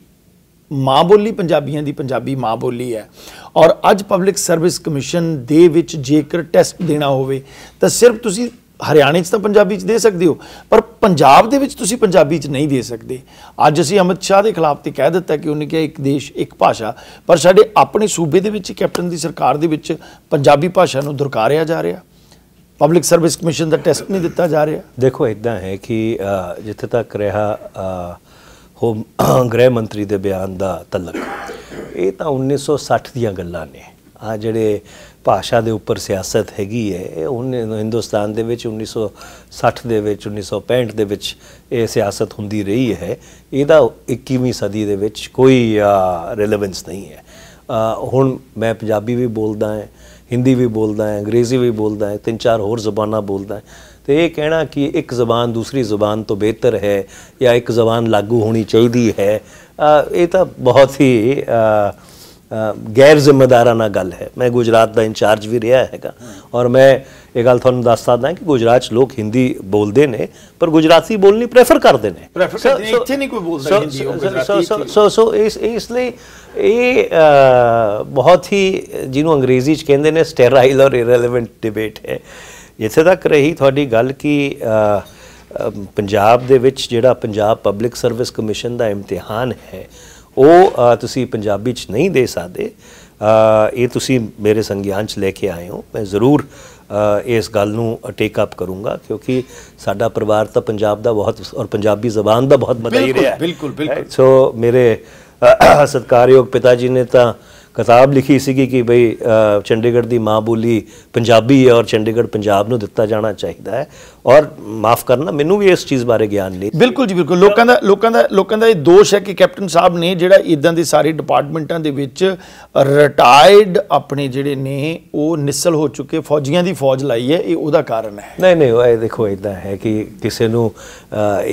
ਮਾਂ ਬੋਲੀ ਪੰਜਾਬੀਆਂ ਦੀ ਪੰਜਾਬੀ ਮਾਂ ਬੋਲੀ ਹੈ ਔਰ ਅੱਜ ਪਬਲਿਕ ਸਰਵਿਸ ਕਮਿਸ਼ਨ ਦੇ ਵਿੱਚ ਜੇਕਰ ਟੈਸਟ ਦੇਣਾ ਹੋਵੇ ਤਾਂ ਸਿਰਫ ਤੁਸੀਂ ਹਰਿਆਣੇ 'ਚ ਤਾਂ ਪੰਜਾਬੀ 'ਚ ਦੇ ਸਕਦੇ ਹੋ ਪਰ ਪੰਜਾਬ ਦੇ ਵਿੱਚ ਤੁਸੀਂ ਪੰਜਾਬੀ 'ਚ ਨਹੀਂ ਦੇ ਸਕਦੇ ਅੱਜ ਅਸੀਂ ਅਮਿਤ ਸ਼ਾਹ ਦੇ ਖਿਲਾਫ ਤੇ ਕਹਿ ਦਿੱਤਾ ਕਿ ਉਹਨੇ ਕਿਹਾ ਇੱਕ ਦੇਸ਼ ਇੱਕ ਭਾਸ਼ਾ ਪਰ ਸਾਡੇ ਆਪਣੇ ਸੂਬੇ ਦੇ ਵਿੱਚ ਕੈਪਟਨ ਦੀ ਸਰਕਾਰ ਦੇ ਵਿੱਚ ਪੰਜਾਬੀ ਭਾਸ਼ਾ ਨੂੰ ਦੁਰਕਾਰਿਆ ਜਾ ਰਿਹਾ ਪਬਲਿਕ ਸਰਵਿਸ ਕਮਿਸ਼ਨ ਦਾ ਟੈਸਟ ਨਹੀਂ ਦਿੱਤਾ ਜਾ ਰਿਹਾ ਦੇਖੋ ਇਦਾਂ ਹੈ ਕਿ ਜਿੱਥੇ ਤੱਕ ਰਿਹਾ ਹੋਮ ਗ੍ਰਹਿ ਮੰਤਰੀ ਦੇ ਬਿਆਨ ਦਾ ਤਲਕ ਇਹ ਤਾਂ 1960 ਦੀਆਂ ਗੱਲਾਂ ਨੇ ਆ ਜਿਹੜੇ ਭਾਸ਼ਾ ਦੇ ਉੱਪਰ ਸਿਆਸਤ ਹੈਗੀ ਹੈ ਉਹ ਹਿੰਦੁਸਤਾਨ ਦੇ ਵਿੱਚ 1960 ਦੇ ਵਿੱਚ 1965 ਦੇ ਵਿੱਚ ਇਹ ਸਿਆਸਤ ਹੁੰਦੀ ਰਹੀ ਹੈ ਇਹਦਾ 21ਵੀਂ ਸਦੀ ਦੇ ਵਿੱਚ ਕੋਈ ਰੈਲੇਵੈਂਸ ਨਹੀਂ ਹੈ ਹੁਣ ਮੈਂ ਪੰਜਾਬੀ ਵੀ ਬੋਲਦਾ ਹਾਂ ਹਿੰਦੀ ਵੀ ਬੋਲਦਾ ਹਾਂ ਅੰਗਰੇਜ਼ੀ ਵੀ ਬੋਲਦਾ ਹਾਂ ਤਿੰਨ ਚਾਰ ਹੋਰ ਜ਼ਬਾਨਾਂ ਬੋਲਦਾ ਹਾਂ ਤੇ ਇਹ ਕਹਿਣਾ ਕਿ ਇੱਕ ਜ਼ਬਾਨ ਦੂਸਰੀ ਜ਼ਬਾਨ ਤੋਂ ਬਿਹਤਰ ਹੈ ਜਾਂ ਇੱਕ ਜ਼ਬਾਨ ਲਾਗੂ ਹੋਣੀ ਚਾਹੀਦੀ ਹੈ ਇਹ ਤਾਂ ਬਹੁਤ ਹੀ ਗੈਰ ਜ਼ਿੰਮੇਦਾਰਾਨਾ ਗੱਲ ਹੈ ਮੈਂ ਗੁਜਰਾਤ ਦਾ ਇੰਚਾਰਜ ਵੀ ਰਿਹਾ ਹੈਗਾ ਔਰ ਮੈਂ ਇਹ ਗੱਲ ਤੁਹਾਨੂੰ ਦੱਸ ਸਕਦਾ ਕਿ ਗੁਜਰਾਤ ਚ ਲੋਕ ਹਿੰਦੀ ਬੋਲਦੇ ਨੇ ਪਰ ਗੁਜਰਾਤੀ ਬੋਲਣੀ ਪ੍ਰੇਫਰ ਕਰਦੇ ਨੇ ਪ੍ਰੇਫਰ ਕਰਦੇ ਇੱਥੇ ਨਹੀਂ ਕੋਈ ਬੋਲਦਾ ਹਿੰਦੀ ਸੋ ਸੋ ਇਸ ਇਸ ਲਈ ਇਹ ਬਹੁਤ ਹੀ ਜਿਹਨੂੰ ਅੰਗਰੇਜ਼ੀ ਚ ਕਹਿੰਦੇ ਨੇ ਸਟੈਰਾਈਲ ਔਰ ਇਰੈਲੇਵੈਂਟ ਡਿਬੇਟ ਹੈ ਜਿੱਥੇ ਤੱਕ ਰਹੀ ਤੁਹਾਡੀ ਗੱਲ ਕਿ ਪੰਜਾਬ ਦੇ ਵਿੱਚ ਜਿਹੜਾ ਪੰਜਾਬ ਪਬਲਿਕ ਸਰਵਿਸ ਕਮਿਸ਼ਨ ਦਾ ਇਮਤਿਹਾਨ ਹੈ ਉਹ ਤੁਸੀਂ ਪੰਜਾਬੀ 'ਚ ਨਹੀਂ ਦੇ ਸਕਦੇ ਇਹ ਤੁਸੀਂ ਮੇਰੇ ਸੰਗਿਆਨ 'ਚ ਲੈ ਕੇ ਆਏ ਹੋ ਮੈਂ ਜ਼ਰੂਰ ਇਸ ਗੱਲ ਨੂੰ ਟੇਕ ਅਪ ਕਰੂੰਗਾ ਕਿਉਂਕਿ ਸਾਡਾ ਪਰਿਵਾਰ ਤਾਂ ਪੰਜਾਬ ਦਾ ਬਹੁਤ ਔਰ ਪੰਜਾਬੀ ਜ਼ਬਾਨ ਦਾ ਬਹੁਤ ਮਦਈ ਰਿਹਾ ਹੈ ਬਿਲਕੁਲ ਬਿਲਕੁਲ ਸੋ ਮੇਰੇ ਸਤਕਾਰਯੋਗ ਪਿਤਾ ਜੀ ਨੇ ਤਾਂ ਕਿਤਾਬ ਲਿਖੀ ਸੀਗੀ ਕਿ ਭਈ ਚੰਡੀਗੜ੍ਹ ਦੀ ਮਾਂ ਬੋਲੀ ਪੰਜਾਬੀ ਹੈ ਔਰ ਚੰਡੀਗੜ੍ਹ ਪੰਜਾਬ ਨੂੰ ਦਿੱਤਾ ਜਾਣਾ ਚਾਹੀਦਾ ਹੈ ਔਰ ਮਾਫ ਕਰਨਾ ਮੈਨੂੰ ਵੀ ਇਸ ਚੀਜ਼ ਬਾਰੇ ਗਿਆਨ ਨਹੀਂ ਬਿਲਕੁਲ ਜੀ ਬਿਲਕੁਲ ਲੋਕਾਂ ਦਾ ਲੋਕਾਂ ਦਾ ਲੋਕਾਂ ਦਾ ਇਹ ਦੋਸ਼ ਹੈ ਕਿ ਕੈਪਟਨ ਸਾਹਿਬ ਨੇ ਜਿਹੜਾ ਇਦਾਂ ਦੇ ਸਾਰੇ ਡਿਪਾਰਟਮੈਂਟਾਂ ਦੇ ਵਿੱਚ ਰਿਟਾਇਰਡ ਆਪਣੇ ਜਿਹੜੇ ਨੇ ਉਹ ਨਿਸਲ ਹੋ ਚੁੱਕੇ ਫੌਜੀਆਂ ਦੀ ਫੌਜ ਲਾਈ ਹੈ ਇਹ ਉਹਦਾ ਕਾਰਨ ਹੈ ਨਹੀਂ ਨਹੀਂ ਇਹ ਦੇਖੋ ਇਦਾਂ ਹੈ ਕਿ ਕਿਸੇ ਨੂੰ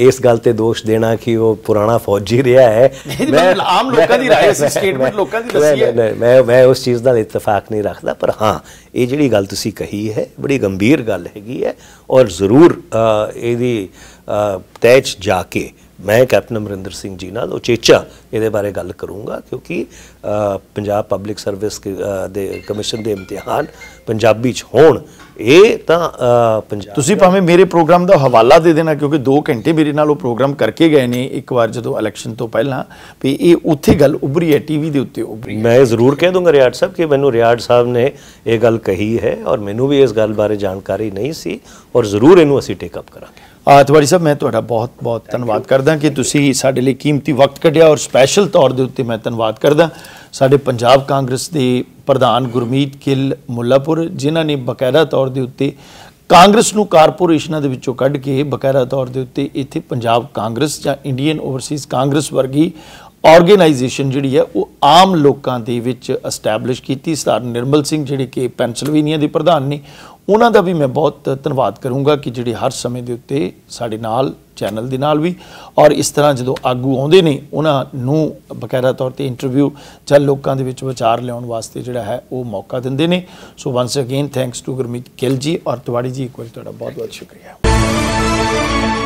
ਇਸ ਗੱਲ ਤੇ ਦੋਸ਼ ਦੇਣਾ ਕਿ ਉਹ ਪੁਰਾਣਾ ਫੌਜੀ ਰਿਹਾ ਹੈ ਮੈਂ ਆਮ ਲੋਕਾਂ ਦੀ رائے ਸੀ ਸਟੇਟਮੈਂਟ ਲੋਕਾਂ ਦੀ ਦੱਸੀ ਹੈ ਨਹੀਂ ਮੈਂ ਮੈਂ ਉਸ ਚੀਜ਼ ਨਾਲ ਇਤਫਾਕ ਨਹੀਂ ਰੱਖਦਾ ਪਰ ਹਾਂ ਇਹ ਜਿਹੜੀ ਗੱਲ ਤੁਸੀਂ ਕਹੀ ਹੈ ਬੜੀ ਗੰਭੀਰ ਗੱਲ ਹੈਗੀ ਹੈ ਔਰ ਜ਼ਰੂਰ ਜ਼ਰੂਰ ਇਹਦੀ ਤੈਚ ਜਾ ਕੇ ਮੈਂ ਕੈਪਟਨ ਅਮਰਿੰਦਰ ਸਿੰਘ ਜੀ ਨਾਲ ਉਚੇਚਾ ਇਹਦੇ ਬਾਰੇ ਗੱਲ ਕਰੂੰਗਾ ਕਿਉਂਕਿ ਪੰਜਾਬ ਪਬਲਿਕ ਸਰਵਿਸ ਦੇ ਕਮਿਸ਼ਨ ਦੇ ਇਮਤਿਹਾਨ ਪੰਜਾਬੀ ਚ ਹੋਣ ਇਹ ਤਾਂ ਪੰਜਾਬ ਤੁਸੀਂ ਭਾਵੇਂ ਮੇਰੇ ਪ੍ਰੋਗਰਾਮ ਦਾ ਹਵਾਲਾ ਦੇ ਦੇਣਾ ਕਿਉਂਕਿ 2 ਘੰਟੇ ਮੇਰੇ ਨਾਲ ਉਹ ਪ੍ਰੋਗਰਾਮ ਕਰਕੇ ਗਏ ਨੇ ਇੱਕ ਵਾਰ ਜਦੋਂ ਇਲੈਕਸ਼ਨ ਤੋਂ ਪਹਿਲਾਂ ਵੀ ਇਹ ਉੱਥੇ ਗੱਲ ਉਭਰੀ ਹੈ ਟੀਵੀ ਦੇ ਉੱਤੇ ਉਭਰੀ ਮੈਂ ਜ਼ਰੂਰ ਕਹਿ ਦੂੰਗਾ ਰਿਆੜ ਸਾਹਿਬ ਕਿ ਮੈਨੂੰ ਰਿਆੜ ਸਾਹਿਬ ਨੇ ਇਹ ਗੱਲ ਕਹੀ ਹੈ ਔਰ ਮੈਨੂੰ ਵੀ ਇਸ ਗੱਲ ਬਾਰੇ ਜਾਣਕਾਰੀ ਨਹੀਂ ਸੀ ਔਰ ਜ਼ਰੂਰ ਇਹਨੂੰ ਅਸੀਂ ਟੇਕ ਅਪ ਕਰਾਂਗੇ ਆਤਵਾਰੀ ਸਾਹਿਬ ਮੈਂ ਤੁਹਾਡਾ ਬਹੁਤ ਬਹੁਤ ਧੰਨਵਾਦ ਕਰਦਾ ਕਿ ਤੁਸੀਂ ਸਾਡੇ ਲਈ ਕੀਮਤੀ ਵਕਤ ਕੱਢਿਆ ਔਰ ਸਪੈਸ਼ਲ ਤੌਰ ਦੇ ਉੱਤੇ ਮੈਂ ਧੰਨਵਾਦ ਕਰਦਾ ਸਾਡੇ ਪੰਜਾਬ ਕਾਂਗਰਸ ਦੇ ਪ੍ਰਧਾਨ ਗੁਰਮੀਤ ਕਿਲ ਮੁੱਲਾਪੁਰ ਜਿਨ੍ਹਾਂ ਨੇ ਬਕਾਇਦਾ ਤੌਰ ਦੇ ਉੱਤੇ ਕਾਂਗਰਸ ਨੂੰ ਕਾਰਪੋਰੇਸ਼ਨਾਂ ਦੇ ਵਿੱਚੋਂ ਕੱਢ ਕੇ ਬਕਾਇਦਾ ਤੌਰ ਦੇ ਉੱਤੇ ਇੱਥੇ ਪੰਜਾਬ ਕਾਂਗਰਸ ਜਾਂ ਇੰਡੀਅਨ ਓਵਰਸੀਜ਼ ਕਾਂਗਰਸ ਵਰਗੀ ਆਰਗੇਨਾਈਜੇਸ਼ਨ ਜਿਹੜੀ ਹੈ ਉਹ ਆਮ ਲੋਕਾਂ ਦੇ ਵਿੱਚ ਐਸਟੈਬਲਿਸ਼ ਕੀਤੀ ਸਰ ਨਿਰਮਲ ਸਿੰਘ ਜਿਹੜੇ ਕਿ ਪੈਂਸਿਲਵੇਨੀਆ ਦੇ ਪ੍ਰਧਾਨ ਨੇ ਉਹਨਾਂ ਦਾ ਵੀ ਮੈਂ ਬਹੁਤ ਧੰਨਵਾਦ ਕਰੂੰਗਾ ਕਿ ਜਿਹੜੇ ਹਰ ਸਮੇਂ ਦੇ ਉੱਤੇ ਸਾਡੇ ਨਾਲ ਚੈਨਲ ਦੇ ਨਾਲ ਵੀ ਔਰ ਇਸ ਤਰ੍ਹਾਂ ਜਦੋਂ ਆਗੂ ਆਉਂਦੇ ਨੇ ਉਹਨਾਂ ਨੂੰ ਬਕਾਇਦਾ ਤੌਰ ਤੇ ਇੰਟਰਵਿਊ ਜਾਂ ਲੋਕਾਂ ਦੇ ਵਿੱਚ ਵਿਚਾਰ ਲਿਆਉਣ ਵਾਸਤੇ ਜਿਹੜਾ ਹੈ ਉਹ ਮੌਕਾ ਦਿੰਦੇ ਨੇ so once again thanks to Gurmeet Khilji ਔਰ ਤਵਾੜੀ ਜੀ ਇੱਕ ਵਾਰ ਤੁਹਾਡਾ ਬਹੁਤ ਬਹੁਤ ਸ਼ੁਕਰੀਆ